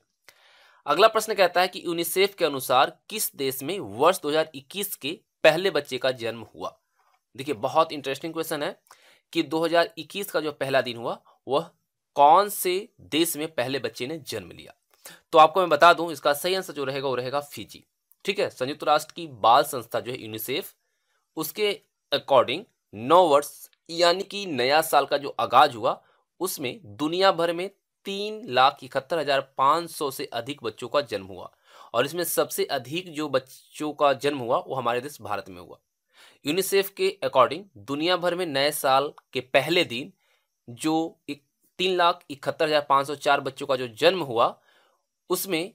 Speaker 1: अगला प्रश्न कहता है कि यूनिसेफ के अनुसार किस देश में वर्ष 2021 के पहले बच्चे का जन्म हुआ देखिए बहुत इंटरेस्टिंग क्वेश्चन है कि 2021 का जो पहला दिन हुआ वह कौन से देश में पहले बच्चे ने जन्म लिया तो आपको मैं बता दूं इसका सही आंसर जो रहेगा वो रहेगा फिजी ठीक है संयुक्त राष्ट्र की बाल संस्था जो है यूनिसेफ उसके अकॉर्डिंग नौ वर्ष यानी कि नया साल का जो आगाज हुआ उसमें दुनिया भर में तीन लाख इकहत्तर हजार पाँच सौ से अधिक बच्चों का जन्म हुआ और इसमें सबसे अधिक जो बच्चों का जन्म हुआ वो हमारे देश भारत में हुआ यूनिसेफ के अकॉर्डिंग दुनिया भर में नए साल के पहले दिन जो एक तीन लाख इकहत्तर हजार पाँच सौ चार बच्चों का जो जन्म हुआ उसमें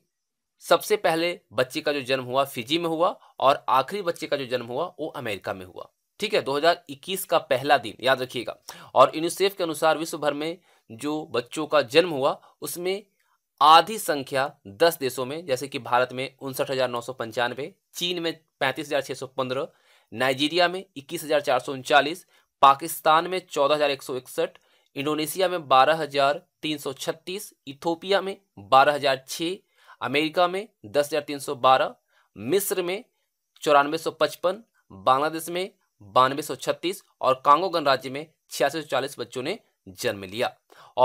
Speaker 1: सबसे पहले बच्चे का जो जन्म हुआ फिजी में हुआ और आखिरी बच्चे का जो जन्म हुआ वो अमेरिका में हुआ ठीक है 2021 का पहला दिन याद रखिएगा और यूनिसेफ के अनुसार विश्व भर में जो बच्चों का जन्म हुआ उसमें आधी संख्या 10 देशों में जैसे कि भारत में उनसठ हजार नौ सौ पंचानवे चीन में पैंतीस हजार सौ पंद्रह नाइजीरिया में इक्कीस हजार चार सौ उनचालीस पाकिस्तान में चौदह हजार एक सौ इकसठ इंडोनेशिया में बारह हजार तीन सौ छत्तीस इथोपिया में बारह हजार अमेरिका में दस हजार तीन सौ बारह मिस्र में चौरानवे सौ पचपन बांग्लादेश में बानवे सौ छत्तीस और कांगो गणराज्य में छियासी सौ चालीस बच्चों ने जन्म लिया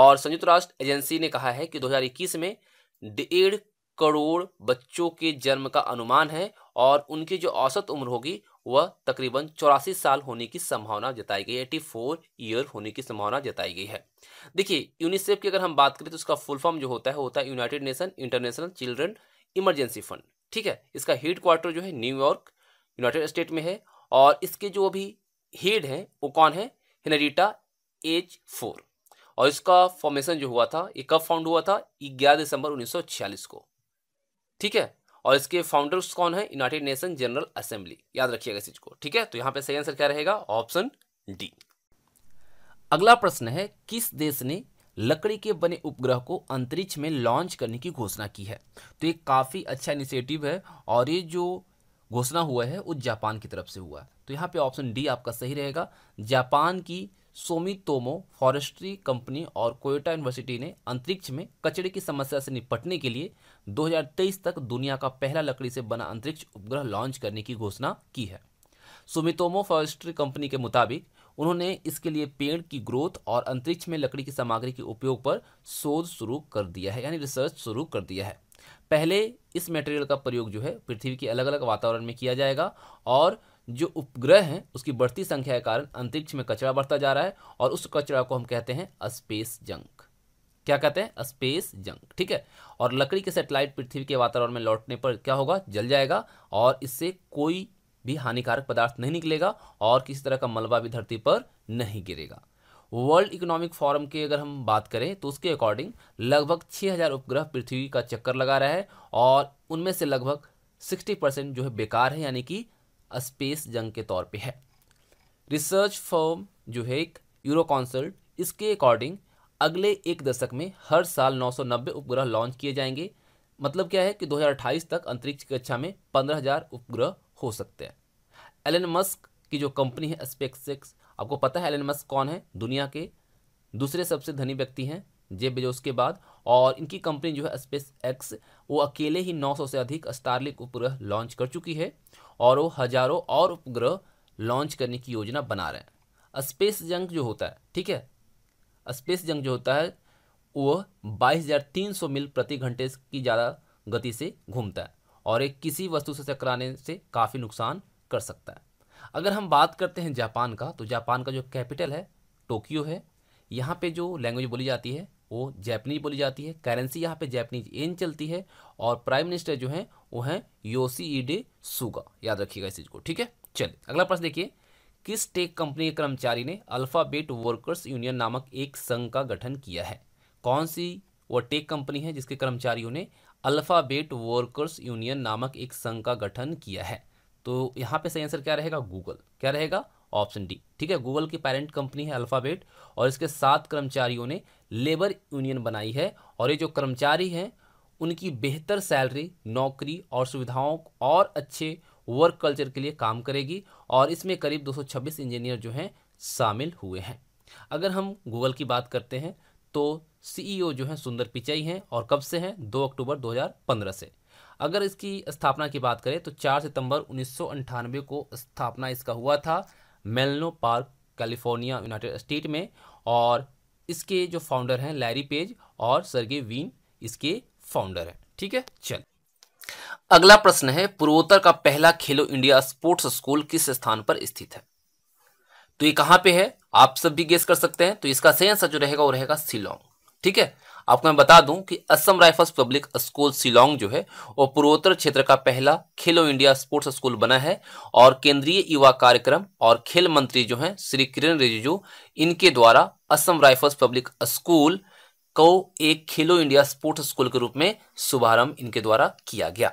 Speaker 1: और संयुक्त राष्ट्र एजेंसी ने कहा है कि 2021 में डेढ़ करोड़ बच्चों के जन्म का अनुमान है और उनकी जो औसत उम्र होगी वह तकरीबन चौरासी साल होने की संभावना जताई गई एटी फोर ईयर होने की संभावना जताई गई है देखिए यूनिसेफ की अगर हम बात करें तो उसका फुल फॉर्म जो होता है होता है United Nation International Children Emergency Fund ठीक है इसका हेड क्वार्टर जो है न्यूयॉर्क यूनाइटेड स्टेट में है और इसके जो अभी हेड हैं वो कौन है हेनरीटा एच फोर और इसका फॉर्मेशन जो हुआ था ये कब फाउंड हुआ था ग्यारह दिसंबर उन्नीस को ठीक है और इसके फाउंडर्स कौन है यूनाइटेड नेशन जनरल असेंबली याद रखिएगा इस चीज को ठीक है तो यहाँ पे सही आंसर क्या रहेगा ऑप्शन डी अगला प्रश्न है किस देश ने लकड़ी के बने उपग्रह को अंतरिक्ष में लॉन्च करने की घोषणा की है तो ये काफ़ी अच्छा इनिशिएटिव है और ये जो घोषणा हुआ है वो जापान की तरफ से हुआ है तो यहाँ पे ऑप्शन डी आपका सही रहेगा जापान की सोमितोमो फॉरेस्ट्री कंपनी और कोयोटा यूनिवर्सिटी ने अंतरिक्ष में कचरे की समस्या से निपटने के लिए 2023 तक दुनिया का पहला लकड़ी से बना अंतरिक्ष उपग्रह लॉन्च करने की घोषणा की है सुमितोमो फॉरेस्ट्री कंपनी के मुताबिक उन्होंने इसके लिए पेड़ की ग्रोथ और अंतरिक्ष में लकड़ी की सामग्री के उपयोग पर शोध शुरू कर दिया है यानी रिसर्च शुरू कर दिया है पहले इस मटेरियल का प्रयोग जो है पृथ्वी के अलग अलग वातावरण में किया जाएगा और जो उपग्रह हैं उसकी बढ़ती संख्या के कारण अंतरिक्ष में कचरा बढ़ता जा रहा है और उस कचरा को हम कहते हैं स्पेस जंक क्या कहते हैं स्पेस जंक ठीक है और लकड़ी के सेटेलाइट पृथ्वी के वातावरण में लौटने पर क्या होगा जल जाएगा और इससे कोई भी हानिकारक पदार्थ नहीं निकलेगा और किसी तरह का मलबा भी धरती पर नहीं गिरेगा वर्ल्ड इकोनॉमिक फोरम की अगर हम बात करें तो उसके अकॉर्डिंग लगभग 6000 उपग्रह पृथ्वी का चक्कर लगा रहा है और उनमें से लगभग 60 परसेंट जो है बेकार है यानी कि स्पेस जंग के तौर पे है रिसर्च फर्म जो है एक यूरो कॉन्सल्ट इसके अकॉर्डिंग अगले एक दशक में हर साल 990 उपग्रह लॉन्च किए जाएंगे मतलब क्या है कि 2028 तक अंतरिक्ष की कक्षा में 15,000 उपग्रह हो सकते हैं एलन मस्क की जो कंपनी है स्पेक्सेक्स आपको पता है एलन मस्क कौन है दुनिया के दूसरे सबसे धनी व्यक्ति हैं जे बेजोस के बाद और इनकी कंपनी जो है स्पेस एक्स वो अकेले ही 900 से अधिक स्टारलिंक उपग्रह लॉन्च कर चुकी है और वो हजारों और उपग्रह लॉन्च करने की योजना बना रहे हैं स्पेस जंग जो होता है ठीक है स्पेस जंग जो होता है वो 22,300 मील प्रति घंटे की ज़्यादा गति से घूमता है और एक किसी वस्तु से टकराने से काफ़ी नुकसान कर सकता है अगर हम बात करते हैं जापान का तो जापान का जो कैपिटल है टोक्यो है यहाँ पे जो लैंग्वेज बोली जाती है वो जैपनीज बोली जाती है करेंसी यहाँ पे जैपनीज एन चलती है और प्राइम मिनिस्टर जो है वो है योसी ईडे सुगा याद रखिएगा इस चीज़ को ठीक है चलिए अगला प्रश्न देखिए किस टेक कंपनी के कर्मचारी ने अल्फ़ाबेट वर्कर्स यूनियन नामक एक संघ का गठन किया है कौन सी वो टेक कंपनी है जिसके कर्मचारियों ने अल्फ़ाबेट वर्कर्स यूनियन नामक एक संघ का गठन किया है तो यहाँ पे सही आंसर क्या रहेगा गूगल क्या रहेगा ऑप्शन डी ठीक है गूगल की पेरेंट कंपनी है अल्फ़ाबेट और इसके सात कर्मचारियों ने लेबर यूनियन बनाई है और ये जो कर्मचारी हैं उनकी बेहतर सैलरी नौकरी और सुविधाओं और अच्छे वर्क कल्चर के लिए काम करेगी और इसमें करीब 226 इंजीनियर जो हैं शामिल हुए हैं अगर हम गूगल की बात करते हैं तो सीईओ e जो हैं सुंदर पिचई हैं और कब से हैं 2 अक्टूबर 2015 से अगर इसकी स्थापना की बात करें तो 4 सितंबर उन्नीस को स्थापना इसका हुआ था Menlo park California United State में और इसके जो फाउंडर हैं लैरी पेज और सरगे वीन इसके फाउंडर हैं ठीक है चल अगला प्रश्न है पूर्वोत्तर का पहला खेलो इंडिया स्पोर्ट्स स्कूल किस स्थान पर स्थित है तो ये कहां पे है आप सब भी गेस कर सकते हैं तो इसका सही आंसर जो रहेगा वो रहेगा सिलोंग ठीक है आपको मैं बता दूं कि Assam rifles public school Shillong जो है वो पूर्वोत्तर क्षेत्र का पहला खेलो इंडिया स्पोर्ट्स स्कूल बना है और केंद्रीय युवा कार्यक्रम और खेल मंत्री जो हैं श्री किरण रिजिजू इनके द्वारा असम राइफल्स पब्लिक स्कूल को एक खेलो इंडिया स्पोर्ट्स स्कूल के रूप में शुभारंभ इनके द्वारा किया गया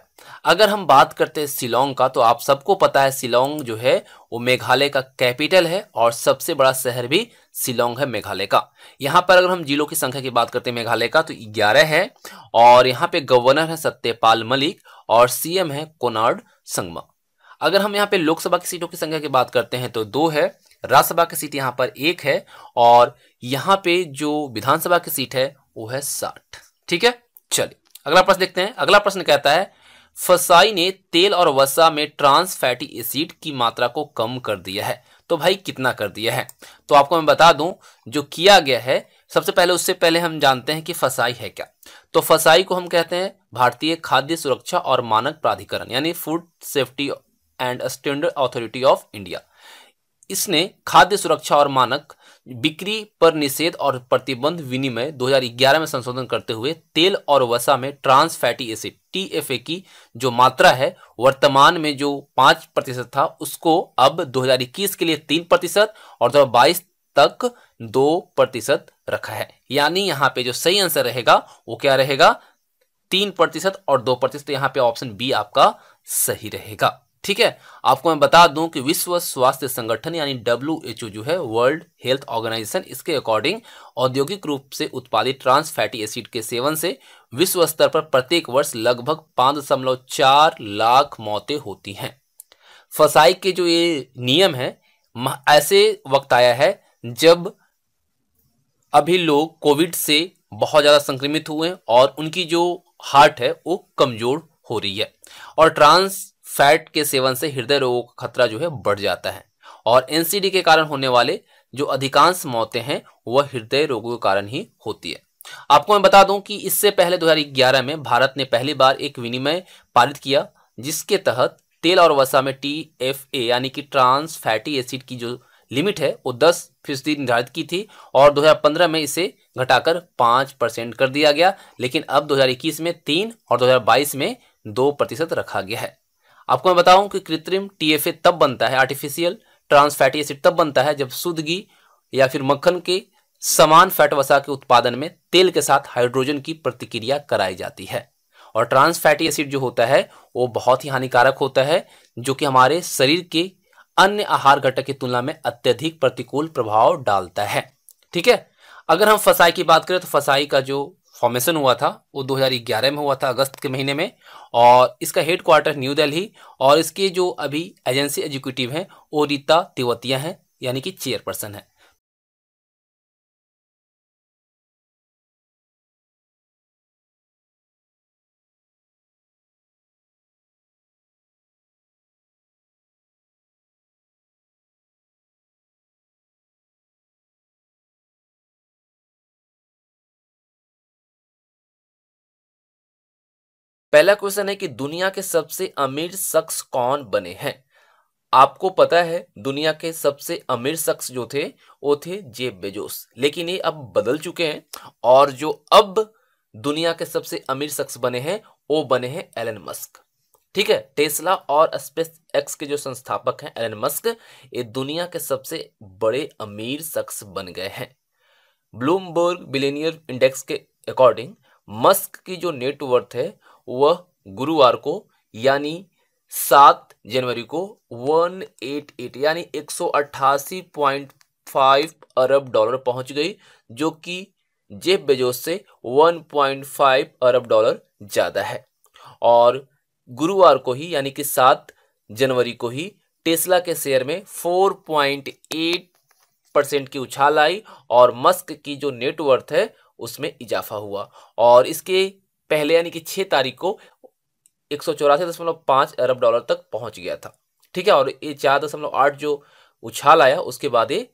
Speaker 1: अगर हम बात करते हैं शिलोंग का तो आप सबको पता है शिलोंग जो है वो मेघालय का कैपिटल है और सबसे बड़ा शहर भी शिलोंग है मेघालय का यहाँ पर अगर हम जिलों की संख्या की बात करते हैं मेघालय का तो ग्यारह है और यहाँ पे गवर्नर है सत्यपाल मलिक और सीएम है कोनार्ड संगमा अगर हम यहाँ पे लोकसभा की सीटों की संख्या की बात करते हैं तो दो है राज्यसभा की सीट यहां पर एक है और यहां पे जो विधानसभा की सीट है वो है साठ ठीक है चलिए अगला प्रश्न देखते हैं अगला प्रश्न कहता है फसाई ने तेल और वसा में ट्रांस फैटी एसिड की मात्रा को कम कर दिया है तो भाई कितना कर दिया है तो आपको मैं बता दूं जो किया गया है सबसे पहले उससे पहले हम जानते हैं कि फसाई है क्या तो फसाई को हम कहते हैं भारतीय खाद्य सुरक्षा और मानक प्राधिकरण यानी food safety and standard authority of India इसने खाद्य सुरक्षा और मानक बिक्री पर निषेध और प्रतिबंध विनिमय 2011 में संशोधन करते हुए तेल और वसा में ट्रांस फैटी एसिड टीएफए की जो मात्रा है वर्तमान में जो पांच प्रतिशत था उसको अब 2021 के लिए तीन प्रतिशत और बाईस तक दो प्रतिशत रखा है यानी यहाँ पे जो सही आंसर रहेगा वो क्या रहेगा तीन प्रतिशत और दो प्रतिशत तो यहाँ पे ऑप्शन बी आपका सही रहेगा ठीक है आपको मैं बता दूं कि विश्व स्वास्थ्य संगठन यानी डब्ल्यू जो है वर्ल्ड हेल्थ ऑर्गेनाइजेशन इसके अकॉर्डिंग औद्योगिक रूप से उत्पादित ट्रांस फैटी एसिड के सेवन से विश्व स्तर पर प्रत्येक वर्ष लगभग पाँच दशमलव चार लाख मौतें होती हैं फसाई के जो ये नियम है ऐसे वक्त आया है जब अभी लोग कोविड से बहुत ज़्यादा संक्रमित हुए हैं और उनकी जो हार्ट है वो कमज़ोर हो रही है और ट्रांस फैट के सेवन से हृदय रोगों का खतरा जो है बढ़ जाता है और एनसीडी के कारण होने वाले जो अधिकांश मौतें हैं वह हृदय रोगों के कारण ही होती है आपको मैं बता दूं कि इससे पहले 2011 में भारत ने पहली बार एक विनिमय पारित किया जिसके तहत तेल और वसा में टी एफ ए यानी कि ट्रांस फैटी एसिड की जो लिमिट है वो 10 फीसदी निर्धारित की थी और 2015 में इसे घटाकर 5 परसेंट कर दिया गया लेकिन अब 2021 में तीन और 2022 में दो प्रतिशत रखा गया है आपको मैं बताऊं कि कृत्रिम टीएफए तब बनता है आर्टिफिशियल ट्रांस फैटी एसिड तब बनता है जब शुद्ध घी या फिर मक्खन के समान फैट वसा के उत्पादन में तेल के साथ हाइड्रोजन की प्रतिक्रिया कराई जाती है और ट्रांस फैटी एसिड जो होता है वो बहुत ही हानिकारक होता है जो कि हमारे शरीर के अन्य आहार घटक की तुलना में अत्यधिक प्रतिकूल प्रभाव डालता है ठीक है अगर हम फसाई की बात करें तो फसाई का जो फॉर्मेशन हुआ था वो 2011 में हुआ था अगस्त के महीने में और इसका हेड क्वार्टर न्यू दिल्ली और इसके जो अभी एजेंसी एग्जीक्यूटिव हैं वो रीता तिवतिया हैं यानी कि चेयरपर्सन है पहला क्वेश्चन है कि दुनिया के सबसे अमीर शख्स कौन बने हैं आपको पता है दुनिया के सबसे अमीर शख्स जो थे वो थे जेब बेजोस लेकिन ये अब बदल चुके हैं और जो अब दुनिया के सबसे अमीर शख्स बने हैं वो बने हैं एलन मस्क ठीक है टेस्ला और स्पेस एक्स के जो संस्थापक हैं एलन मस्क ये दुनिया के सबसे बड़े अमीर शख्स बन गए हैं ब्लूमबर्ग बिलेनियर इंडेक्स के अकॉर्डिंग मस्क की जो नेटवर्थ है वह गुरुवार को यानी सात जनवरी को वन एट एट यानी एक सौ अट्ठासी पॉइंट फाइव अरब डॉलर पहुंच गई जो कि जेफ बेजोस से वन पॉइंट फाइव अरब डॉलर ज़्यादा है और गुरुवार को ही यानी कि सात जनवरी को ही टेस्ला के शेयर में फोर पॉइंट एट परसेंट की उछाल आई और मस्क की जो नेटवर्थ है उसमें इजाफा हुआ और इसके पहले यानी कि छः तारीख को एक सौ चौरासी दशमलव अरब डॉलर तक पहुंच गया था ठीक है और ये चार दशमलव आठ जो उछाल आया उसके बाद ये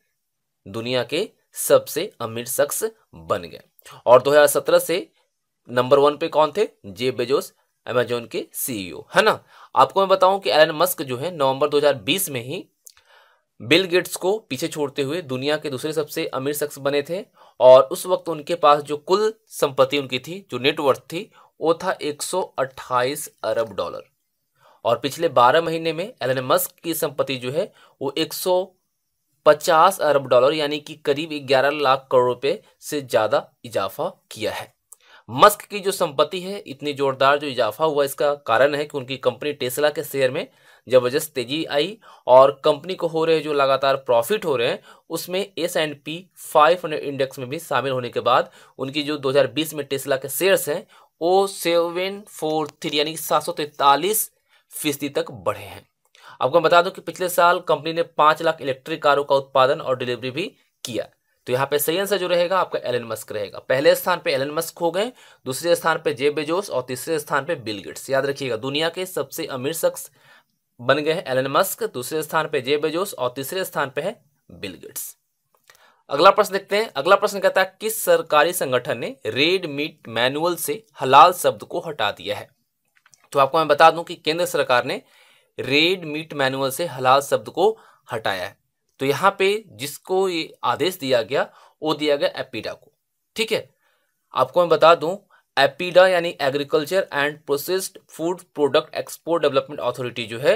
Speaker 1: दुनिया के सबसे अमीर शख्स बन गए और 2017 से नंबर वन पे कौन थे जे बेजोस अमेजोन के सीईओ e है ना आपको मैं बताऊं कि एलन मस्क जो है नवंबर 2020 में ही बिल गेट्स को पीछे छोड़ते हुए दुनिया के दूसरे सबसे अमीर शख्स बने थे और उस वक्त उनके पास जो कुल संपत्ति उनकी थी जो नेटवर्थ थी वो था 128 अरब डॉलर और पिछले 12 महीने में एलन मस्क की संपत्ति जो है वो 150 अरब डॉलर यानी कि करीब 11 लाख करोड़ रुपए से ज़्यादा इजाफा किया है मस्क की जो संपत्ति है इतनी जोरदार जो इजाफा हुआ इसका कारण है कि उनकी कंपनी टेस्ला के शेयर में ज़बरदस्त तेज़ी आई और कंपनी को हो रहे जो लगातार प्रॉफिट हो रहे हैं उसमें S and P hundred index में भी शामिल होने के बाद उनकी जो 2020 में टेस्ला के शेयर्स हैं वो सेवन फोर थ्री यानी सात सौ तैतालीस फीसदी तक बढ़े हैं आपको मैं बता दूं कि पिछले साल कंपनी ने पाँच लाख इलेक्ट्रिक कारों का उत्पादन और डिलीवरी भी किया तो यहाँ पे सही आंसर जो रहेगा आपका एलन मस्क रहेगा पहले स्थान पे एलन मस्क हो गए दूसरे स्थान पे जेब बेजोस और तीसरे स्थान पे बिल गेट्स याद रखिएगा दुनिया के सबसे अमीर शख्स बन गए हैं एलन मस्क दूसरे स्थान पे जे बेजोस और तीसरे स्थान पे है बिल गेट्स अगला प्रश्न देखते हैं अगला प्रश्न कहता है किस सरकारी संगठन ने रेड मीट मैनुअल से हलाल शब्द को हटा दिया है तो आपको मैं बता दूं कि केंद्र सरकार ने रेड मीट मैनुअल से हलाल शब्द को हटाया है तो यहां पे जिसको ये आदेश दिया गया वो दिया गया एपीडा को ठीक है आपको मैं बता दूं एपीडा यानी agriculture and processed food product export development authority जो है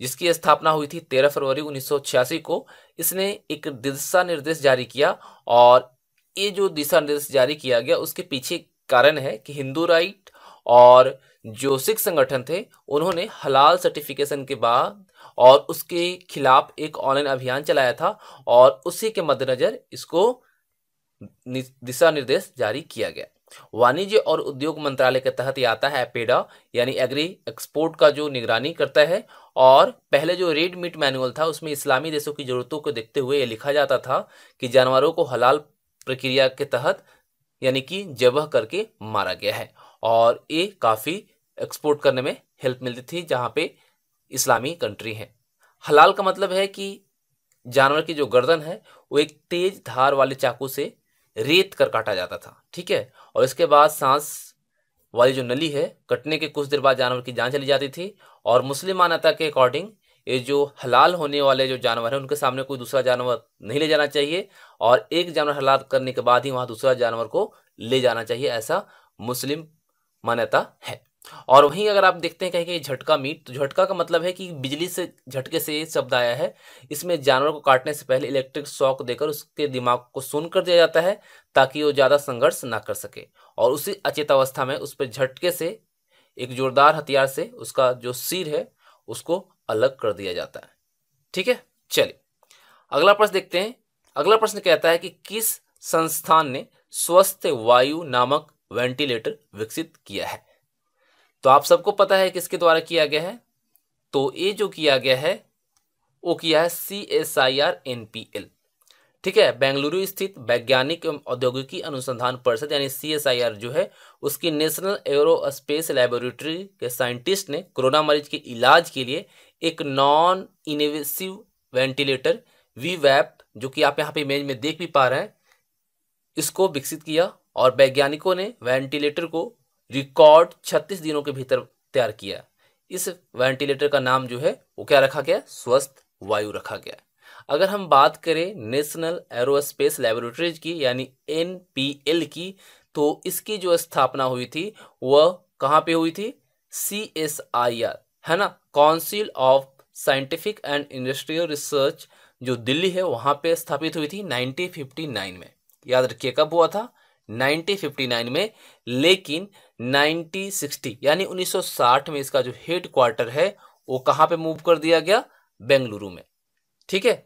Speaker 1: जिसकी स्थापना हुई थी 13 फरवरी 1986 को इसने एक दिशा निर्देश जारी किया और ये जो दिशा निर्देश जारी किया गया उसके पीछे कारण है कि हिंदू राइट और जो सिख संगठन थे उन्होंने हलाल सर्टिफिकेशन के बाद और उसके खिलाफ एक ऑनलाइन अभियान चलाया था और उसी के मद्देनजर इसको दिशा निर्देश जारी किया गया वाणिज्य और उद्योग मंत्रालय के तहत ये आता है पेडा यानी एग्री एक्सपोर्ट का जो निगरानी करता है और पहले जो रेड मीट मैनुअल था उसमें इस्लामी देशों की ज़रूरतों को देखते हुए यह लिखा जाता था कि जानवरों को हलाल प्रक्रिया के तहत यानी कि जबह करके मारा गया है और ये काफ़ी एक्सपोर्ट करने में हेल्प मिलती थी जहाँ पे इस्लामी कंट्री है हलाल का मतलब है कि जानवर की जो गर्दन है वो एक तेज धार वाले चाकू से रेत कर काटा जाता था ठीक है और इसके बाद सांस वाली जो नली है कटने के कुछ देर बाद जानवर की जान चली जाती थी और मुस्लिम मान्यता के अकॉर्डिंग ये जो हलाल होने वाले जो जानवर हैं उनके सामने कोई दूसरा जानवर नहीं ले जाना चाहिए और एक जानवर हलाल करने के बाद ही वहाँ दूसरा जानवर को ले जाना चाहिए ऐसा मुस्लिम मान्यता है और वहीं अगर आप देखते हैं कहीं कहीं झटका मीट तो झटका का मतलब है कि बिजली से झटके से शब्द आया है इसमें जानवर को काटने से पहले इलेक्ट्रिक शॉक देकर उसके दिमाग को सुन कर दिया जाता है ताकि वो ज़्यादा संघर्ष ना कर सके और उसी अचेतावस्था में उस पर झटके से एक जोरदार हथियार से उसका जो सिर है उसको अलग कर दिया जाता है ठीक है चलिए अगला प्रश्न देखते हैं अगला प्रश्न कहता है कि किस संस्थान ने स्वस्थ वायु नामक वेंटिलेटर विकसित किया है तो आप सबको पता है किसके द्वारा किया गया है तो ये जो किया गया है वो किया है C S I R N P L ठीक है बेंगलुरु स्थित वैज्ञानिक एवं औद्योगिकी अनुसंधान परिषद यानी सी एस आई आर जो है उसकी नेशनल एरो स्पेस लेबोरेटरी के साइंटिस्ट ने कोरोना मरीज के इलाज के लिए एक नॉन इनोवेसिव वेंटिलेटर वी वैप जो कि आप यहाँ पे इमेज में देख भी पा रहे हैं इसको विकसित किया और वैज्ञानिकों ने वेंटिलेटर को रिकॉर्ड छत्तीस दिनों के भीतर तैयार किया इस वेंटिलेटर का नाम जो है वो क्या रखा गया स्वस्थ वायु रखा गया अगर हम बात करें नेशनल एरोस्पेस लेबोरेटरीज की यानी एन की तो इसकी जो स्थापना हुई थी वह कहाँ पे हुई थी सी एस आई आर है ना council of scientific and industrial research जो दिल्ली है वहाँ पे स्थापित हुई थी 1959 में याद रखिए कब हुआ था 1959 में लेकिन 1960 यानी 1960 में इसका जो हेड क्वार्टर है वो कहाँ पे मूव कर दिया गया बेंगलुरु में ठीक है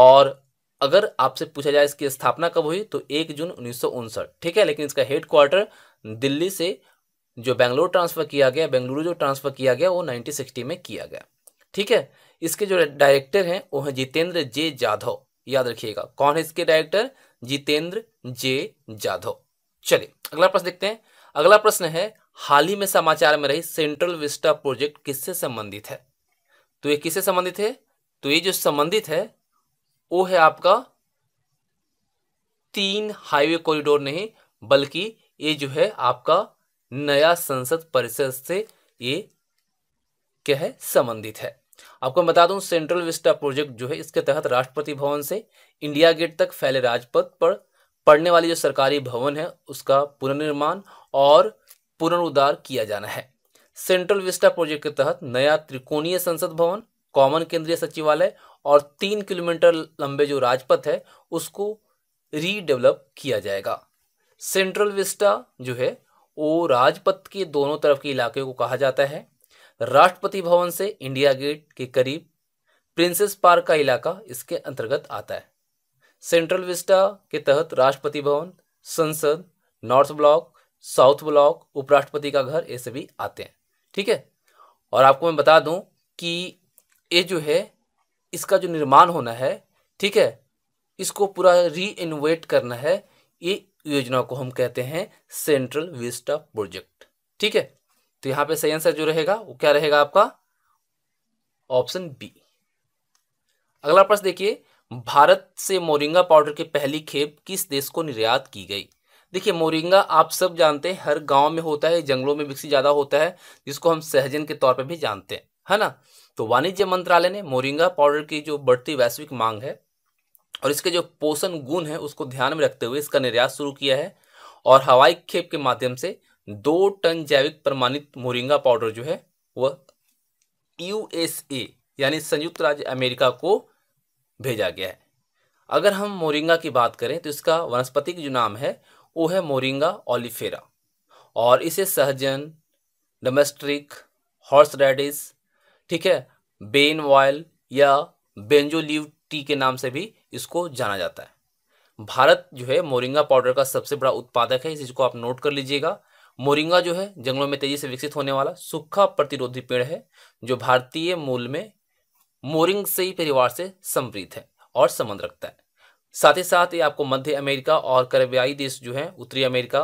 Speaker 1: और अगर आपसे पूछा जाए इसकी स्थापना कब हुई तो एक जून उन्नीस ठीक है लेकिन इसका हेड क्वार्टर दिल्ली से जो बेंगलुरु ट्रांसफ़र किया गया बेंगलुरु जो ट्रांसफ़र किया गया वो नाइनटीन में किया गया ठीक है इसके जो डायरेक्टर हैं वो हैं जितेंद्र जे जाधव याद रखिएगा कौन है इसके डायरेक्टर जितेंद्र जे जाधव चलिए अगला प्रश्न देखते हैं अगला प्रश्न है हाल ही में समाचार में रही सेंट्रल विस्टा प्रोजेक्ट किससे संबंधित है तो ये किससे संबंधित है तो ये जो संबंधित है वो है आपका तीन हाईवे कॉरिडोर नहीं बल्कि ये जो है आपका नया संसद परिषद से ये क्या है संबंधित है आपको बता दूं सेंट्रल विस्टा प्रोजेक्ट जो है इसके तहत राष्ट्रपति भवन से इंडिया गेट तक फैले राजपथ पर पड़ने वाली जो सरकारी भवन है उसका पुनर्निर्माण और पुनरुद्धार किया जाना है सेंट्रल विस्टा प्रोजेक्ट के तहत नया त्रिकोणीय संसद भवन कॉमन केंद्रीय सचिवालय और तीन किलोमीटर लंबे जो राजपथ है उसको रीडेवलप किया जाएगा सेंट्रल विस्टा जो है वो राजपथ के दोनों तरफ के इलाके को कहा जाता है राष्ट्रपति भवन से इंडिया गेट के करीब प्रिंसेस पार्क का इलाका इसके अंतर्गत आता है सेंट्रल विस्टा के तहत राष्ट्रपति भवन संसद नॉर्थ ब्लॉक साउथ ब्लॉक उपराष्ट्रपति का घर ये सभी आते हैं ठीक है और आपको मैं बता दूं कि ये जो है इसका जो निर्माण होना है ठीक है इसको पूरा रीइनोवेट करना है ये योजना को हम कहते हैं सेंट्रल विस्टा प्रोजेक्ट ठीक है तो यहाँ पे सही आंसर जो रहेगा वो क्या रहेगा आपका ऑप्शन बी अगला प्रश्न देखिए भारत से मोरिंगा पाउडर की पहली खेप किस देश को निर्यात की गई देखिए मोरिंगा आप सब जानते हैं हर गांव में होता है जंगलों में विकसित ज़्यादा होता है जिसको हम सहजन के तौर पर भी जानते हैं है ना तो वाणिज्य मंत्रालय ने मोरिंगा पाउडर की जो बढ़ती वैश्विक मांग है और इसके जो पोषण गुण है उसको ध्यान में रखते हुए इसका निर्यात शुरू किया है और हवाई खेप के माध्यम से दो टन जैविक प्रमाणित मोरिंगा पाउडर जो है वह यूएसए यानी संयुक्त राज्य अमेरिका को भेजा गया है अगर हम मोरिंगा की बात करें तो इसका वनस्पति जो नाम है वो है मोरिंगा ओलिफेरा और इसे सहजन डोमेस्टिक हॉर्स रेडिस ठीक है बेन वॉयल या बेंजोलिव टी के नाम से भी इसको जाना जाता है भारत जो है मोरिंगा पाउडर का सबसे बड़ा उत्पादक है इस चीज़ को आप नोट कर लीजिएगा मोरिंगा जो है जंगलों में तेजी से विकसित होने वाला सूखा प्रतिरोधी पेड़ है जो भारतीय मूल में मोरिंग से ही परिवार से समृद्ध है और संबंध रखता है साथ ही साथ ये आपको मध्य अमेरिका और करबियाई देश जो है उत्तरी अमेरिका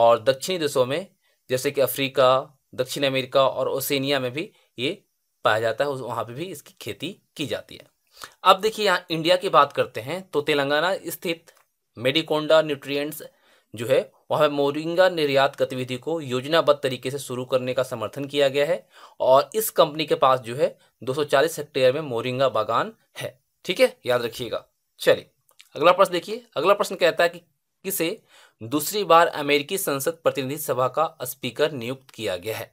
Speaker 1: और दक्षिणी देशों में जैसे कि अफ्रीका दक्षिण अमेरिका और ओसेनिया में भी ये पाया जाता है वहाँ पर भी इसकी खेती की जाती है अब देखिए यहाँ इंडिया की बात करते हैं तो तेलंगाना स्थित मेडिकोंडा न्यूट्रिएंट्स जो है वहाँ मोरिंगा निर्यात गतिविधि को योजनाबद्ध तरीके से शुरू करने का समर्थन किया गया है और इस कंपनी के पास जो है 240 हेक्टेयर में मोरिंगा बागान है ठीक है याद रखिएगा चलिए अगला प्रश्न देखिए अगला प्रश्न कहता है कि किसे दूसरी बार अमेरिकी संसद प्रतिनिधि सभा का स्पीकर नियुक्त किया गया है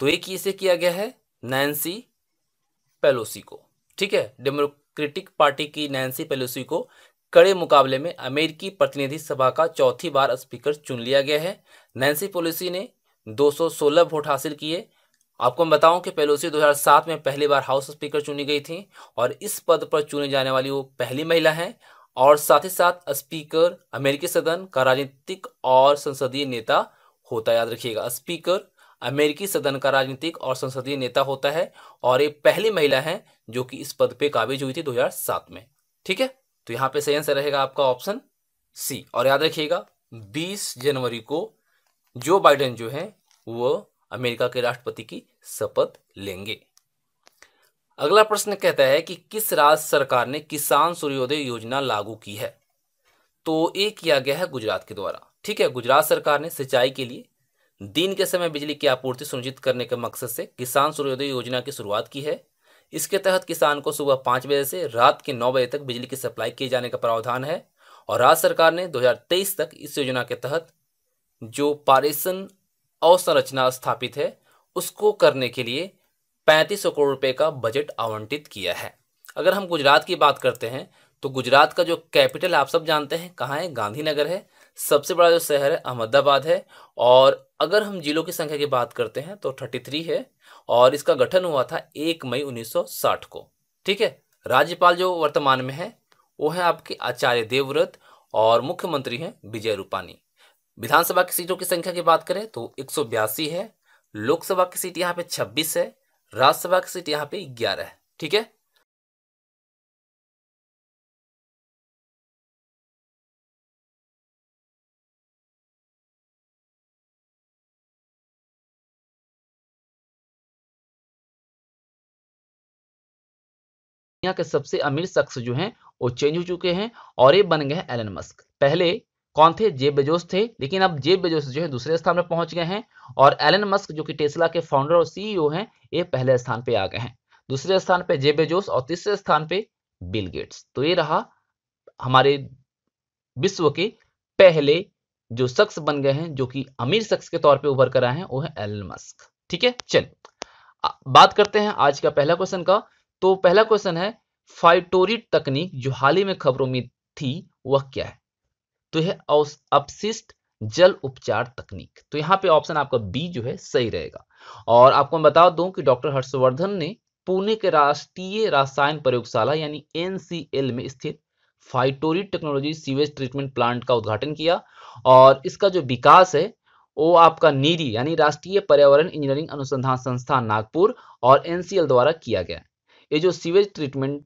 Speaker 1: तो ये किसे किया गया है नैन्सी पेलोसी को ठीक है डेमोक्रेटिक पार्टी की नैन्सी पेलोसी को कड़े मुकाबले में अमेरिकी प्रतिनिधि सभा का चौथी बार स्पीकर चुन लिया गया है नैन्सी पोलिसी ने 216 वोट हासिल किए आपको मैं बताऊं कि पेलोसी 2007 में पहली बार हाउस स्पीकर चुनी गई थी और इस पद पर चुने जाने वाली वो पहली महिला हैं और साथ ही साथ स्पीकर अमेरिकी सदन का राजनीतिक और संसदीय नेता होता याद रखिएगा स्पीकर अमेरिकी सदन का राजनीतिक और संसदीय नेता होता है और ये पहली महिला हैं जो कि इस पद पे काबिज हुई थी 2007 में ठीक है तो यहां पे सही आंसर रहेगा आपका ऑप्शन सी और याद रखिएगा 20 जनवरी को जो बाइडेन जो है वो अमेरिका के राष्ट्रपति की शपथ लेंगे अगला प्रश्न कहता है कि किस राज्य सरकार ने किसान सूर्योदय योजना लागू की है तो ये किया गया है गुजरात के द्वारा ठीक है गुजरात सरकार ने सिंचाई के लिए दिन के समय बिजली की आपूर्ति सुनिश्चित करने के मकसद से किसान सूर्योदय योजना की शुरुआत की है इसके तहत किसान को सुबह पाँच बजे से रात के नौ बजे तक बिजली की सप्लाई किए जाने का प्रावधान है और राज्य सरकार ने 2023 तक इस योजना के तहत जो पारेषण अवसंरचना स्थापित है उसको करने के लिए पैंतीस सौ करोड़ रुपए का बजट आवंटित किया है अगर हम गुजरात की बात करते हैं तो गुजरात का जो कैपिटल आप सब जानते हैं कहाँ है गांधीनगर है सबसे बड़ा जो शहर है अहमदाबाद है और अगर हम जिलों की संख्या की बात करते हैं तो थर्टी थ्री है और इसका गठन हुआ था एक मई 1960 को ठीक है राज्यपाल जो वर्तमान में है वो है आपके आचार्य देवव्रत और मुख्यमंत्री हैं विजय रूपानी विधानसभा की सीटों की संख्या की बात करें तो एक है लोकसभा की सीट यहाँ पे 26 है राज्यसभा की सीट यहाँ पे 11 है ठीक है दुनिया के सबसे अमीर शख्स जो हैं वो चेंज हो चुके हैं और ये बन गए एलन मस्क पहले कौन थे जेब बेजोस थे लेकिन अब जेब बेजोस जो है दूसरे स्थान पर पहुंच गए हैं और एलन मस्क जो कि टेस्ला के फाउंडर और सीईओ हैं ये पहले स्थान पे आ गए हैं दूसरे स्थान पे जेब बेजोस और तीसरे स्थान पे बिल गेट्स तो ये रहा हमारे विश्व के पहले जो शख्स बन गए हैं जो कि अमीर शख्स के तौर पर उभर कर आए हैं वो है एलन मस्क ठीक है चल बात करते हैं आज का पहला क्वेश्चन का तो पहला क्वेश्चन है फाइटोरिट तकनीक जो हाल ही में खबरों में थी वह क्या है तो यह अपशिष्ट जल उपचार तकनीक तो यहाँ पे ऑप्शन आपका बी जो है सही रहेगा और आपको मैं बता दूं कि डॉक्टर हर्षवर्धन ने पुणे के राष्ट्रीय रसायन प्रयोगशाला यानी एनसीएल में स्थित Phytorid technology sewage treatment plant का उद्घाटन किया और इसका जो विकास है वो आपका नीरी यानी राष्ट्रीय पर्यावरण इंजीनियरिंग अनुसंधान संस्थान नागपुर और एनसीएल द्वारा किया गया ये जो सीवेज ट्रीटमेंट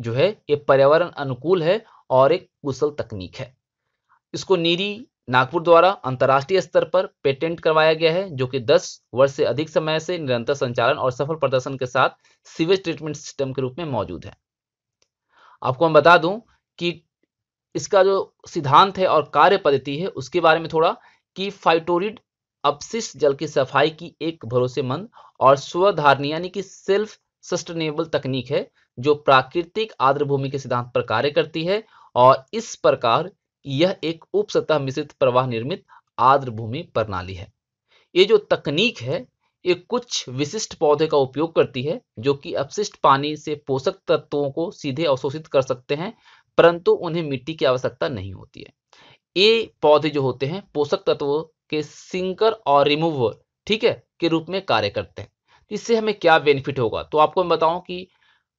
Speaker 1: जो है ये पर्यावरण अनुकूल है और एक कुशल तकनीक है इसको नीरी नागपुर द्वारा अंतर्राष्ट्रीय स्तर पर पेटेंट करवाया गया है जो कि 10 वर्ष से अधिक समय से निरंतर संचालन और सफल प्रदर्शन के साथ सीवेज ट्रीटमेंट सिस्टम के रूप में मौजूद है आपको मैं बता दूं कि इसका जो सिद्धांत है और कार्य पद्धति है उसके बारे में थोड़ा कि फाइटोरिड अपशिष्ट जल की सफाई की एक भरोसेमंद और स्वधारणी यानी कि सेल्फ सस्टेनेबल तकनीक है जो प्राकृतिक आर्द्र भूमि के सिद्धांत पर कार्य करती है और इस प्रकार यह एक उप सतह मिश्रित प्रवाह निर्मित आर्द्र भूमि प्रणाली है ये जो तकनीक है ये कुछ विशिष्ट पौधे का उपयोग करती है जो कि अपशिष्ट पानी से पोषक तत्वों को सीधे अवशोषित कर सकते हैं परंतु उन्हें मिट्टी की आवश्यकता नहीं होती है ये पौधे जो होते हैं पोषक तत्वों के सिंकर और रिमूवर ठीक है के रूप में कार्य करते हैं इससे हमें क्या बेनिफिट होगा तो आपको मैं बताऊं कि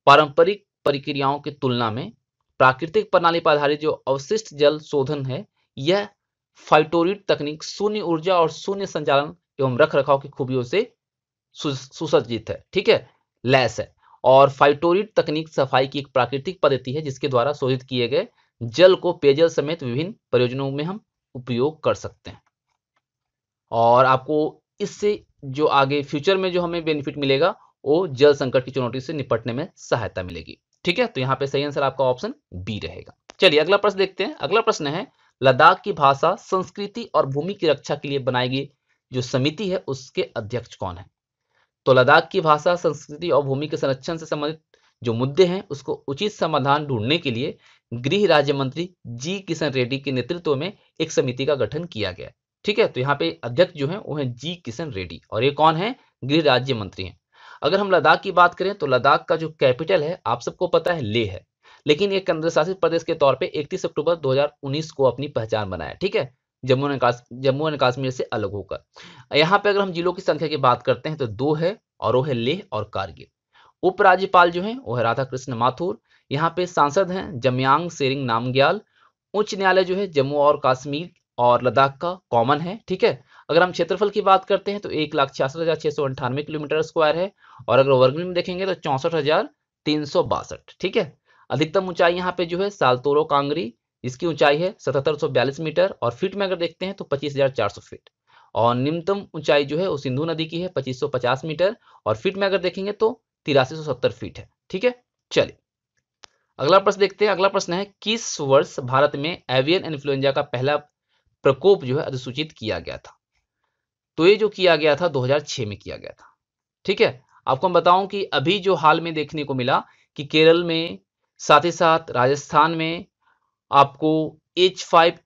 Speaker 1: पारंपरिक प्रक्रियाओं की तुलना में प्राकृतिक प्रणाली पर आधारित जो अवशिष्ट जल शोधन है यह फाइटोरिट तकनीक शून्य ऊर्जा और शून्य संचालन एवं रख रखाव की खूबियों से सुसज्जित है ठीक है लैस है और फाइटोरिट तकनीक सफाई की एक प्राकृतिक पद्धति है जिसके द्वारा शोधित किए गए जल को पेयजल समेत विभिन्न प्रयोजनों में हम उपयोग कर सकते हैं और आपको इससे जो आगे फ्यूचर में जो हमें बेनिफिट मिलेगा वो जल संकट की चुनौती से निपटने में सहायता मिलेगी ठीक है तो यहाँ पे सही आंसर आपका ऑप्शन बी रहेगा चलिए अगला प्रश्न देखते हैं अगला प्रश्न है लद्दाख की भाषा संस्कृति और भूमि की रक्षा के लिए बनाई गई जो समिति है उसके अध्यक्ष कौन है तो लद्दाख की भाषा संस्कृति और भूमि के संरक्षण से संबंधित जो मुद्दे हैं उसको उचित समाधान ढूंढने के लिए गृह राज्य मंत्री जी किशन रेड्डी के नेतृत्व में एक समिति का गठन किया गया ठीक है तो यहाँ पे अध्यक्ष जो है वो है जी किशन रेड्डी और ये कौन है गृह राज्य मंत्री है अगर हम लद्दाख की बात करें तो लद्दाख का जो कैपिटल है आप सबको पता है ले है लेकिन ये केंद्र शासित प्रदेश के तौर पे 31 अक्टूबर 2019 को अपनी पहचान बनाया ठीक है जम्मू एंड जम्मू एंड काश्मीर से अलग होकर यहाँ पे अगर हम जिलों की संख्या की बात करते हैं तो दो है और वो है लेह और कारगिल उपराज्यपाल जो है वो है राधा कृष्ण माथुर यहाँ पे सांसद हैं जमयांग सेरिंग नामग्याल उच्च न्यायालय जो है जम्मू और कश्मीर और लद्दाख का कॉमन है ठीक है अगर हम क्षेत्रफल की बात करते हैं तो एक लाख छियासठ हजार छह सौ अंठानवे किलोमीटर स्क्वायर है और अगर वर्ग में देखेंगे तो चौसठ हजार तीन सौ बासठ ठीक है अधिकतम ऊंचाई यहाँ पे जो है सालतोरो कांगरी इसकी ऊंचाई है सतहत्तर सौ बयालीस मीटर और फीट में अगर देखते हैं तो पच्चीस हजार चार सौ फीट और निम्नतम ऊंचाई जो है वो सिंधु नदी की है पच्चीस सौ पचास मीटर और फीट में अगर देखेंगे तो तिरासी सौ सत्तर फीट है ठीक है चलिए अगला प्रश्न देखते हैं अगला प्रश्न है किस वर्ष भारत में एवियन इन्फ्लुएंजा का पहला प्रकोप जो है अधिसूचित किया गया था तो ये जो किया गया था 2006 में किया गया था ठीक है आपको हम बताऊं कि अभी जो हाल में देखने को मिला कि केरल में साथ ही साथ राजस्थान में आपको H five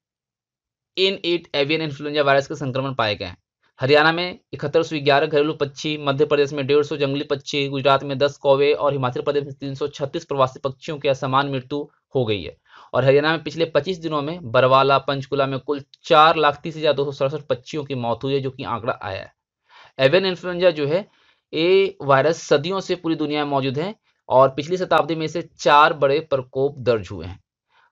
Speaker 1: N eight avian influenza virus का संक्रमण पाए गए हैं हरियाणा में इकहत्तर सौ ग्यारह घरेलू पक्षी मध्य प्रदेश में डेढ़ सौ जंगली पक्षी गुजरात में दस कौवे और हिमाचल प्रदेश में तीन सौ छत्तीस प्रवासी पक्षियों की असमान मृत्यु हो गई है और हरियाणा में पिछले 25 दिनों में बरवाला पंचकुला में कुल चार लाख तीस हजार दो सौ सड़सठ पक्षियों की मौत हुई है जो कि आंकड़ा आया है एवियन इन्फ्लुएंजा जो है ये वायरस सदियों से पूरी दुनिया में मौजूद है और पिछली शताब्दी में से चार बड़े प्रकोप दर्ज हुए हैं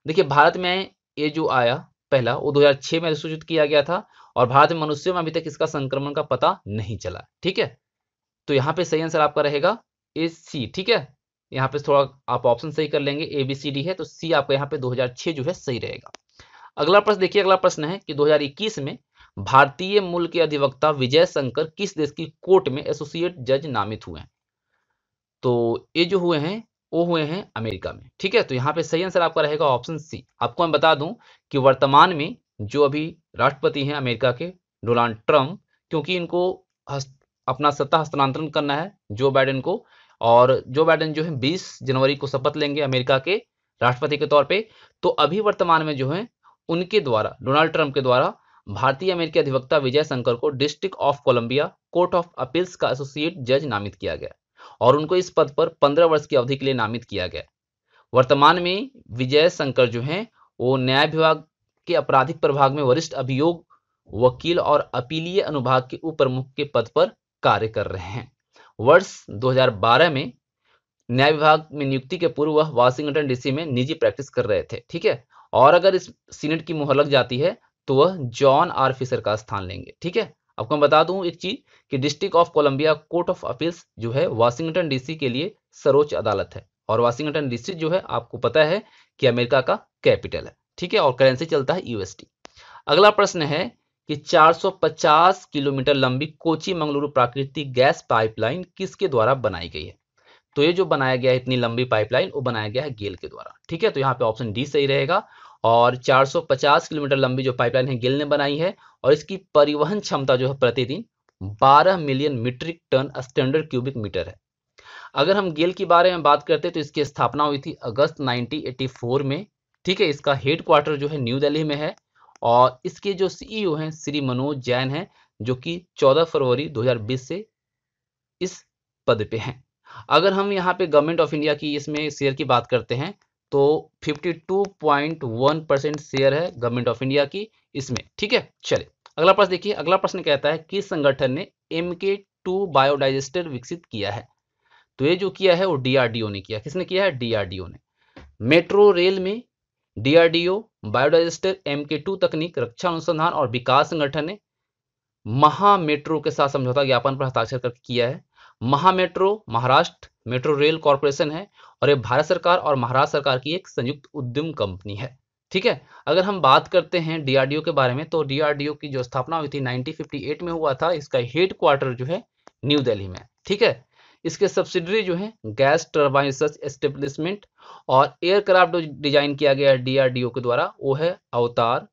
Speaker 1: देखिए भारत में ये जो आया पहला वो 2006 में सूचित किया गया था और भारत में मनुष्यों में अभी तक इसका संक्रमण का पता नहीं चला ठीक है तो यहाँ पे सही आंसर आपका रहेगा ए सी ठीक है यहाँ पे थोड़ा आप ऑप्शन सही कर लेंगे ए बी सी डी है तो सी आपका यहाँ पे 2006 जो है सही रहेगा अगला प्रश्न देखिए अगला प्रश्न है कि 2021 में भारतीय मूल के अधिवक्ता विजय शंकर किस देश की कोर्ट में एसोसिएट जज नामित हुए हैं तो ये जो हुए हैं वो हुए हैं अमेरिका में ठीक है तो यहाँ पे सही आंसर आपका रहेगा ऑप्शन सी आपको मैं बता दूं कि वर्तमान में जो अभी राष्ट्रपति हैं अमेरिका के डोनाल्ड ट्रम्प क्योंकि इनको हस्त, अपना सत्ता हस्तांतरण करना है जो बाइडेन को और जो बाइडन जो है बीस जनवरी को शपथ लेंगे अमेरिका के राष्ट्रपति के तौर पर तो अभी वर्तमान में जो है उनके द्वारा डोनाल्ड ट्रंप के द्वारा भारतीय अमेरिकी अधिवक्ता विजय शंकर को district of Columbia court of appeals का एसोसिएट जज नामित किया गया और उनको इस पद पर पंद्रह वर्ष की अवधि के लिए नामित किया गया वर्तमान में विजय शंकर जो हैं वो न्याय विभाग के आपराधिक प्रभाग में वरिष्ठ अभियोग वकील और अपीलीय अनुभाग के उप प्रमुख के पद पर कार्य कर रहे हैं वर्ष 2012 में न्याय विभाग में नियुक्ति के पूर्व वह वाशिंगटन डीसी में निजी प्रैक्टिस कर रहे थे ठीक है और अगर इस सीनेट की मुहर लग जाती है तो वह जॉन आर फिशर का स्थान लेंगे ठीक है आपको मैं बता दूं एक चीज कि district of Columbia court of appeals जो है वाशिंगटन डीसी के लिए सर्वोच्च अदालत है और वाशिंगटन डीसी जो है आपको पता है कि अमेरिका का कैपिटल है ठीक है और करेंसी चलता है यूएसटी अगला प्रश्न है कि 450 किलोमीटर लंबी कोची मंगलुरु प्राकृतिक गैस पाइपलाइन किसके द्वारा बनाई गई है तो ये जो बनाया गया है इतनी लंबी पाइपलाइन वो बनाया गया है गेल के द्वारा ठीक है तो यहाँ पे ऑप्शन डी सही रहेगा और 450 किलोमीटर लंबी जो पाइपलाइन है गेल ने बनाई है और इसकी परिवहन क्षमता जो है प्रतिदिन 12 million metric tonne standard cubic metre है अगर हम गेल के बारे में बात करते हैं तो इसकी स्थापना हुई थी अगस्त नाइनटीन में ठीक है इसका हेडक्वार्टर जो है न्यू दिल्ली में है और इसके जो सीईओ e हैं श्री मनोज जैन हैं जो कि 14 फरवरी 2020 से इस पद पे हैं अगर हम यहाँ पे गवर्नमेंट ऑफ इंडिया की इसमें शेयर की बात करते हैं तो 52.1 परसेंट शेयर है गवर्नमेंट ऑफ इंडिया की इसमें ठीक है चले अगला प्रश्न देखिए अगला प्रश्न कहता है किस संगठन ने एम के टू बायोडाइजेस्टर विकसित किया है तो ये जो किया है वो डीआरडीओ ने किया किसने किया है डीआरडीओ ने मेट्रो रेल में DRDO biodigester M K two तकनीक रक्षा अनुसंधान और विकास संगठन ने महा मेट्रो के साथ समझौता ज्ञापन पर हस्ताक्षर कर किया है Maha metro Maharashtra metro rail corporation है और ये भारत सरकार और महाराष्ट्र सरकार की एक संयुक्त उद्यम कंपनी है ठीक है अगर हम बात करते हैं डीआरडीओ के बारे में तो डीआरडीओ की जो स्थापना हुई थी 1958 में हुआ था इसका हेडक्वार्टर जो है न्यू दिल्ली में ठीक है इसके सब्सिडरी जो है गैस टर्बाइन रिसर्च एस्टेब्लिशमेंट और एयरक्राफ्ट जो डिजाइन किया गया है डीआरडीओ के द्वारा वो है अवतार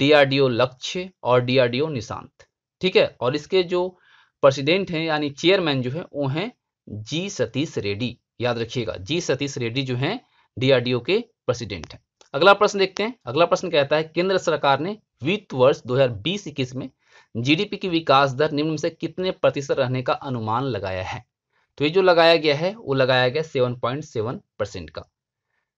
Speaker 1: डीआरडीओ लक्ष्य और डीआरडीओ निशांत ठीक है और इसके जो प्रेसिडेंट हैं यानी चेयरमैन जो है वो हैं जी सतीश रेड्डी याद रखिएगा जी सतीश रेड्डी जो है डीआरडीओ के प्रेसिडेंट हैं अगला प्रश्न देखते हैं अगला प्रश्न कहता है केंद्र सरकार ने वित्त वर्ष 2020-21 में जीडीपी की विकास दर निम्न से कितने प्रतिशत रहने का अनुमान लगाया है तो ये जो लगाया गया है वो लगाया गया सेवन पॉइंट सेवन परसेंट का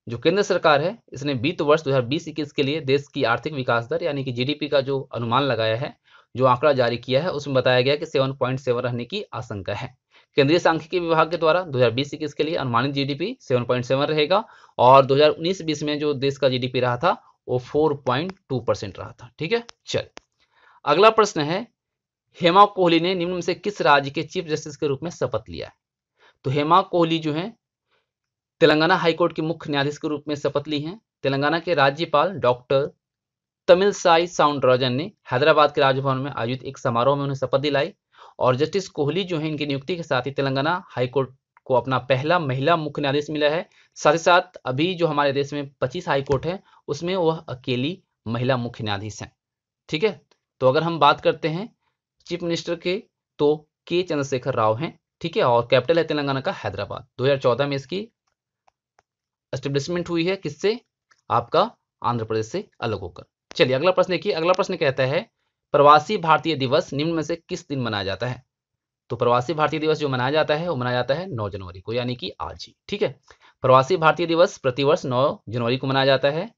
Speaker 1: जो केंद्र सरकार है इसने वित्त वर्ष दो हजार बीस इक्कीस के लिए देश की आर्थिक विकास दर यानी कि जीडीपी का जो अनुमान लगाया है जो आंकड़ा जारी किया है उसमें बताया गया कि सेवन पॉइंट सेवन रहने की आशंका है केंद्रीय सांख्यिकी विभाग के द्वारा दो हजार बीस इक्कीस के लिए अनुमानित जीडीपी सेवन रहेगा और दो हजार उन्नीस बीस में जो देश का जीडीपी रहा था वो फोर पॉइंट टू परसेंट रहा था ठीक है चल अगला प्रश्न है हेमा कोहली ने निम्न में से किस राज्य के चीफ जस्टिस के रूप में शपथ लिया है तो हेमा कोहली जो है तेलंगाना हाईकोर्ट के मुख्य न्यायाधीश के रूप में शपथ ली हैं तेलंगाना के राज्यपाल doctor Tamilisai Soundararajan ने हैदराबाद के राजभवन में आयोजित एक समारोह में उन्हें शपथ दिलाई और जस्टिस कोहली जो है इनकी नियुक्ति के साथ ही तेलंगाना हाईकोर्ट को अपना पहला महिला मुख्य न्यायाधीश मिला है साथ ही साथ अभी जो हमारे देश में 25 हाईकोर्ट है उसमें वह अकेली महिला मुख्य न्यायाधीश है ठीक है तो अगर हम बात करते हैं चीफ मिनिस्टर के तो के चंद्रशेखर राव हैं ठीक है और कैपिटल है तेलंगाना का हैदराबाद 2014 में इसकी एस्टेब्लिशमेंट हुई है किससे आपका आंध्र प्रदेश से अलग होकर चलिए अगला प्रश्न देखिए अगला प्रश्न कहता है प्रवासी भारतीय दिवस निम्न में से किस दिन मनाया जाता है तो प्रवासी भारतीय दिवस जो मनाया जाता है वो मनाया जाता है नौ जनवरी को यानी कि आज ही ठीक है प्रवासी भारतीय दिवस प्रतिवर्ष नौ जनवरी को मनाया जाता है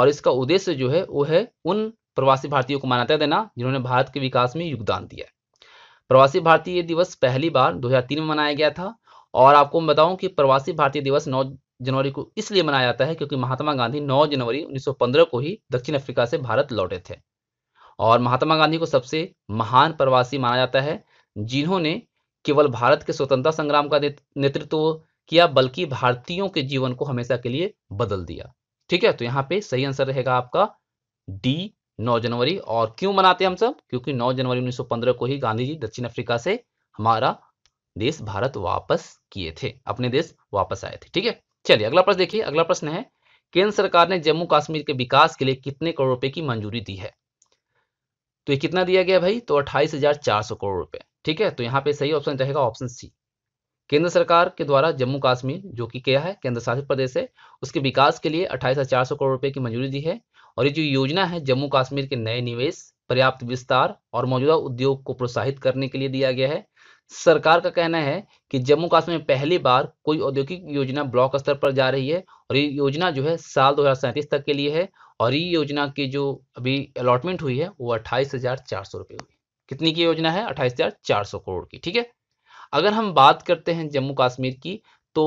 Speaker 1: और इसका उद्देश्य जो है वो है उन प्रवासी भारतीयों को मान्यता देना जिन्होंने भारत के विकास में योगदान दिया है प्रवासी भारतीय दिवस पहली बार 2003 में मनाया गया था और आपको मैं बताऊं कि प्रवासी भारतीय दिवस 9 जनवरी को इसलिए मनाया जाता है क्योंकि महात्मा गांधी 9 जनवरी 1915 को ही दक्षिण अफ्रीका से भारत लौटे थे और महात्मा गांधी को सबसे महान प्रवासी माना जाता है जिन्होंने केवल भारत के स्वतंत्रता संग्राम का नेतृत्व किया बल्कि भारतीयों के जीवन को हमेशा के लिए बदल दिया ठीक है तो यहाँ पे सही आंसर रहेगा आपका डी 9 जनवरी और क्यों मनाते हैं हम सब क्योंकि 9 जनवरी 1915 को ही गांधी जी दक्षिण अफ्रीका से हमारा देश भारत वापस किए थे अपने देश वापस आए थे ठीक है चलिए अगला प्रश्न देखिए अगला प्रश्न है केंद्र सरकार ने जम्मू कश्मीर के विकास के लिए कितने करोड़ रुपए की मंजूरी दी है तो ये कितना दिया गया भाई तो अट्ठाईस हजार चार सौ करोड़ रुपए ठीक है तो यहाँ पे सही ऑप्शन रहेगा ऑप्शन सी केंद्र सरकार के द्वारा जम्मू कश्मीर जो कि क्या है केंद्र शासित प्रदेश है उसके विकास के लिए अट्ठाईस हजार चार सौ करोड़ रुपए की मंजूरी दी है और ये जो योजना है जम्मू कश्मीर के नए निवेश पर्याप्त विस्तार और मौजूदा उद्योग को प्रोत्साहित करने के लिए दिया गया है सरकार का कहना है कि जम्मू कश्मीर में पहली बार कोई औद्योगिक योजना ब्लॉक स्तर पर जा रही है और ये योजना जो है साल दो तक के लिए है और ये योजना की जो अभी अलॉटमेंट हुई है वो अट्ठाईस हजार चार सौ रुपये हुई कितनी की योजना है अट्ठाईस हजार चार सौ करोड़ की ठीक है अगर हम बात करते हैं जम्मू कश्मीर की तो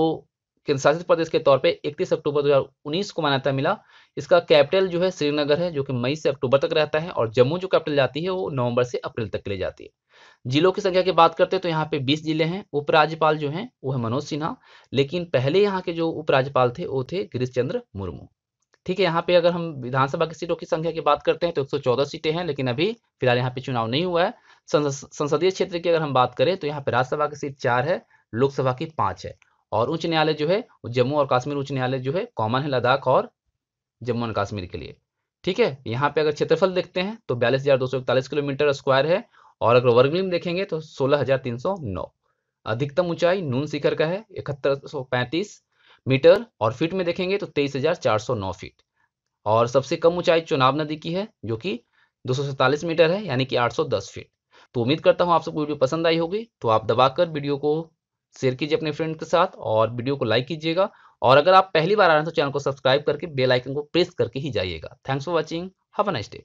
Speaker 1: केंद्रशासित प्रदेश के तौर पे 31 अक्टूबर 2019 को मान्यता मिला इसका कैपिटल जो है श्रीनगर है जो कि मई से अक्टूबर तक रहता है और जम्मू जो कैपिटल जाती है वो नवंबर से अप्रैल तक के लिए जाती है जिलों की संख्या की बात करते हैं तो यहाँ पे 20 जिले हैं उपराज्यपाल जो हैं वो है मनोज सिन्हा लेकिन पहले यहाँ के जो उपराज्यपाल थे वो थे गिरीश चंद्र मुर्मू ठीक है यहाँ पे अगर हम विधानसभा की सीटों की संख्या की बात करते हैं तो एक सीटें हैं लेकिन अभी फिलहाल यहाँ पे चुनाव नहीं हुआ है संसदीय क्षेत्र की अगर हम बात करें तो यहाँ पे राज्यसभा की सीट चार है लोकसभा की पांच है और उच्च न्यायालय जो है जम्मू और कश्मीर उच्च न्यायालय जो है कॉमन है लद्दाख और जम्मू एंड कश्मीर के लिए ठीक है यहाँ पे अगर क्षेत्रफल देखते हैं तो बयालीस हजार दो सौ इकतालीस किलोमीटर स्क्वायर है और अगर में देखेंगे तो सोलह हजार तीन सौ नौ अधिकतम ऊंचाई नून शिखर का है इकहत्तर सौ पैंतीस मीटर और फीट में देखेंगे तो तेईस हजार चार सौ नौ फीट और सबसे कम ऊंचाई चुनाव नदी की है जो कि दो सौ सैतालीस मीटर है यानी कि आठ सौ दस फीट तो उम्मीद करता हूँ आप सबको वीडियो पसंद आई होगी तो आप दबाकर वीडियो को शेयर कीजिए अपने फ्रेंड के साथ और वीडियो को लाइक कीजिएगा और अगर आप पहली बार आ रहे हैं तो चैनल को सब्सक्राइब करके बेल आइकन को प्रेस करके ही जाइएगा thanks for watching have a nice day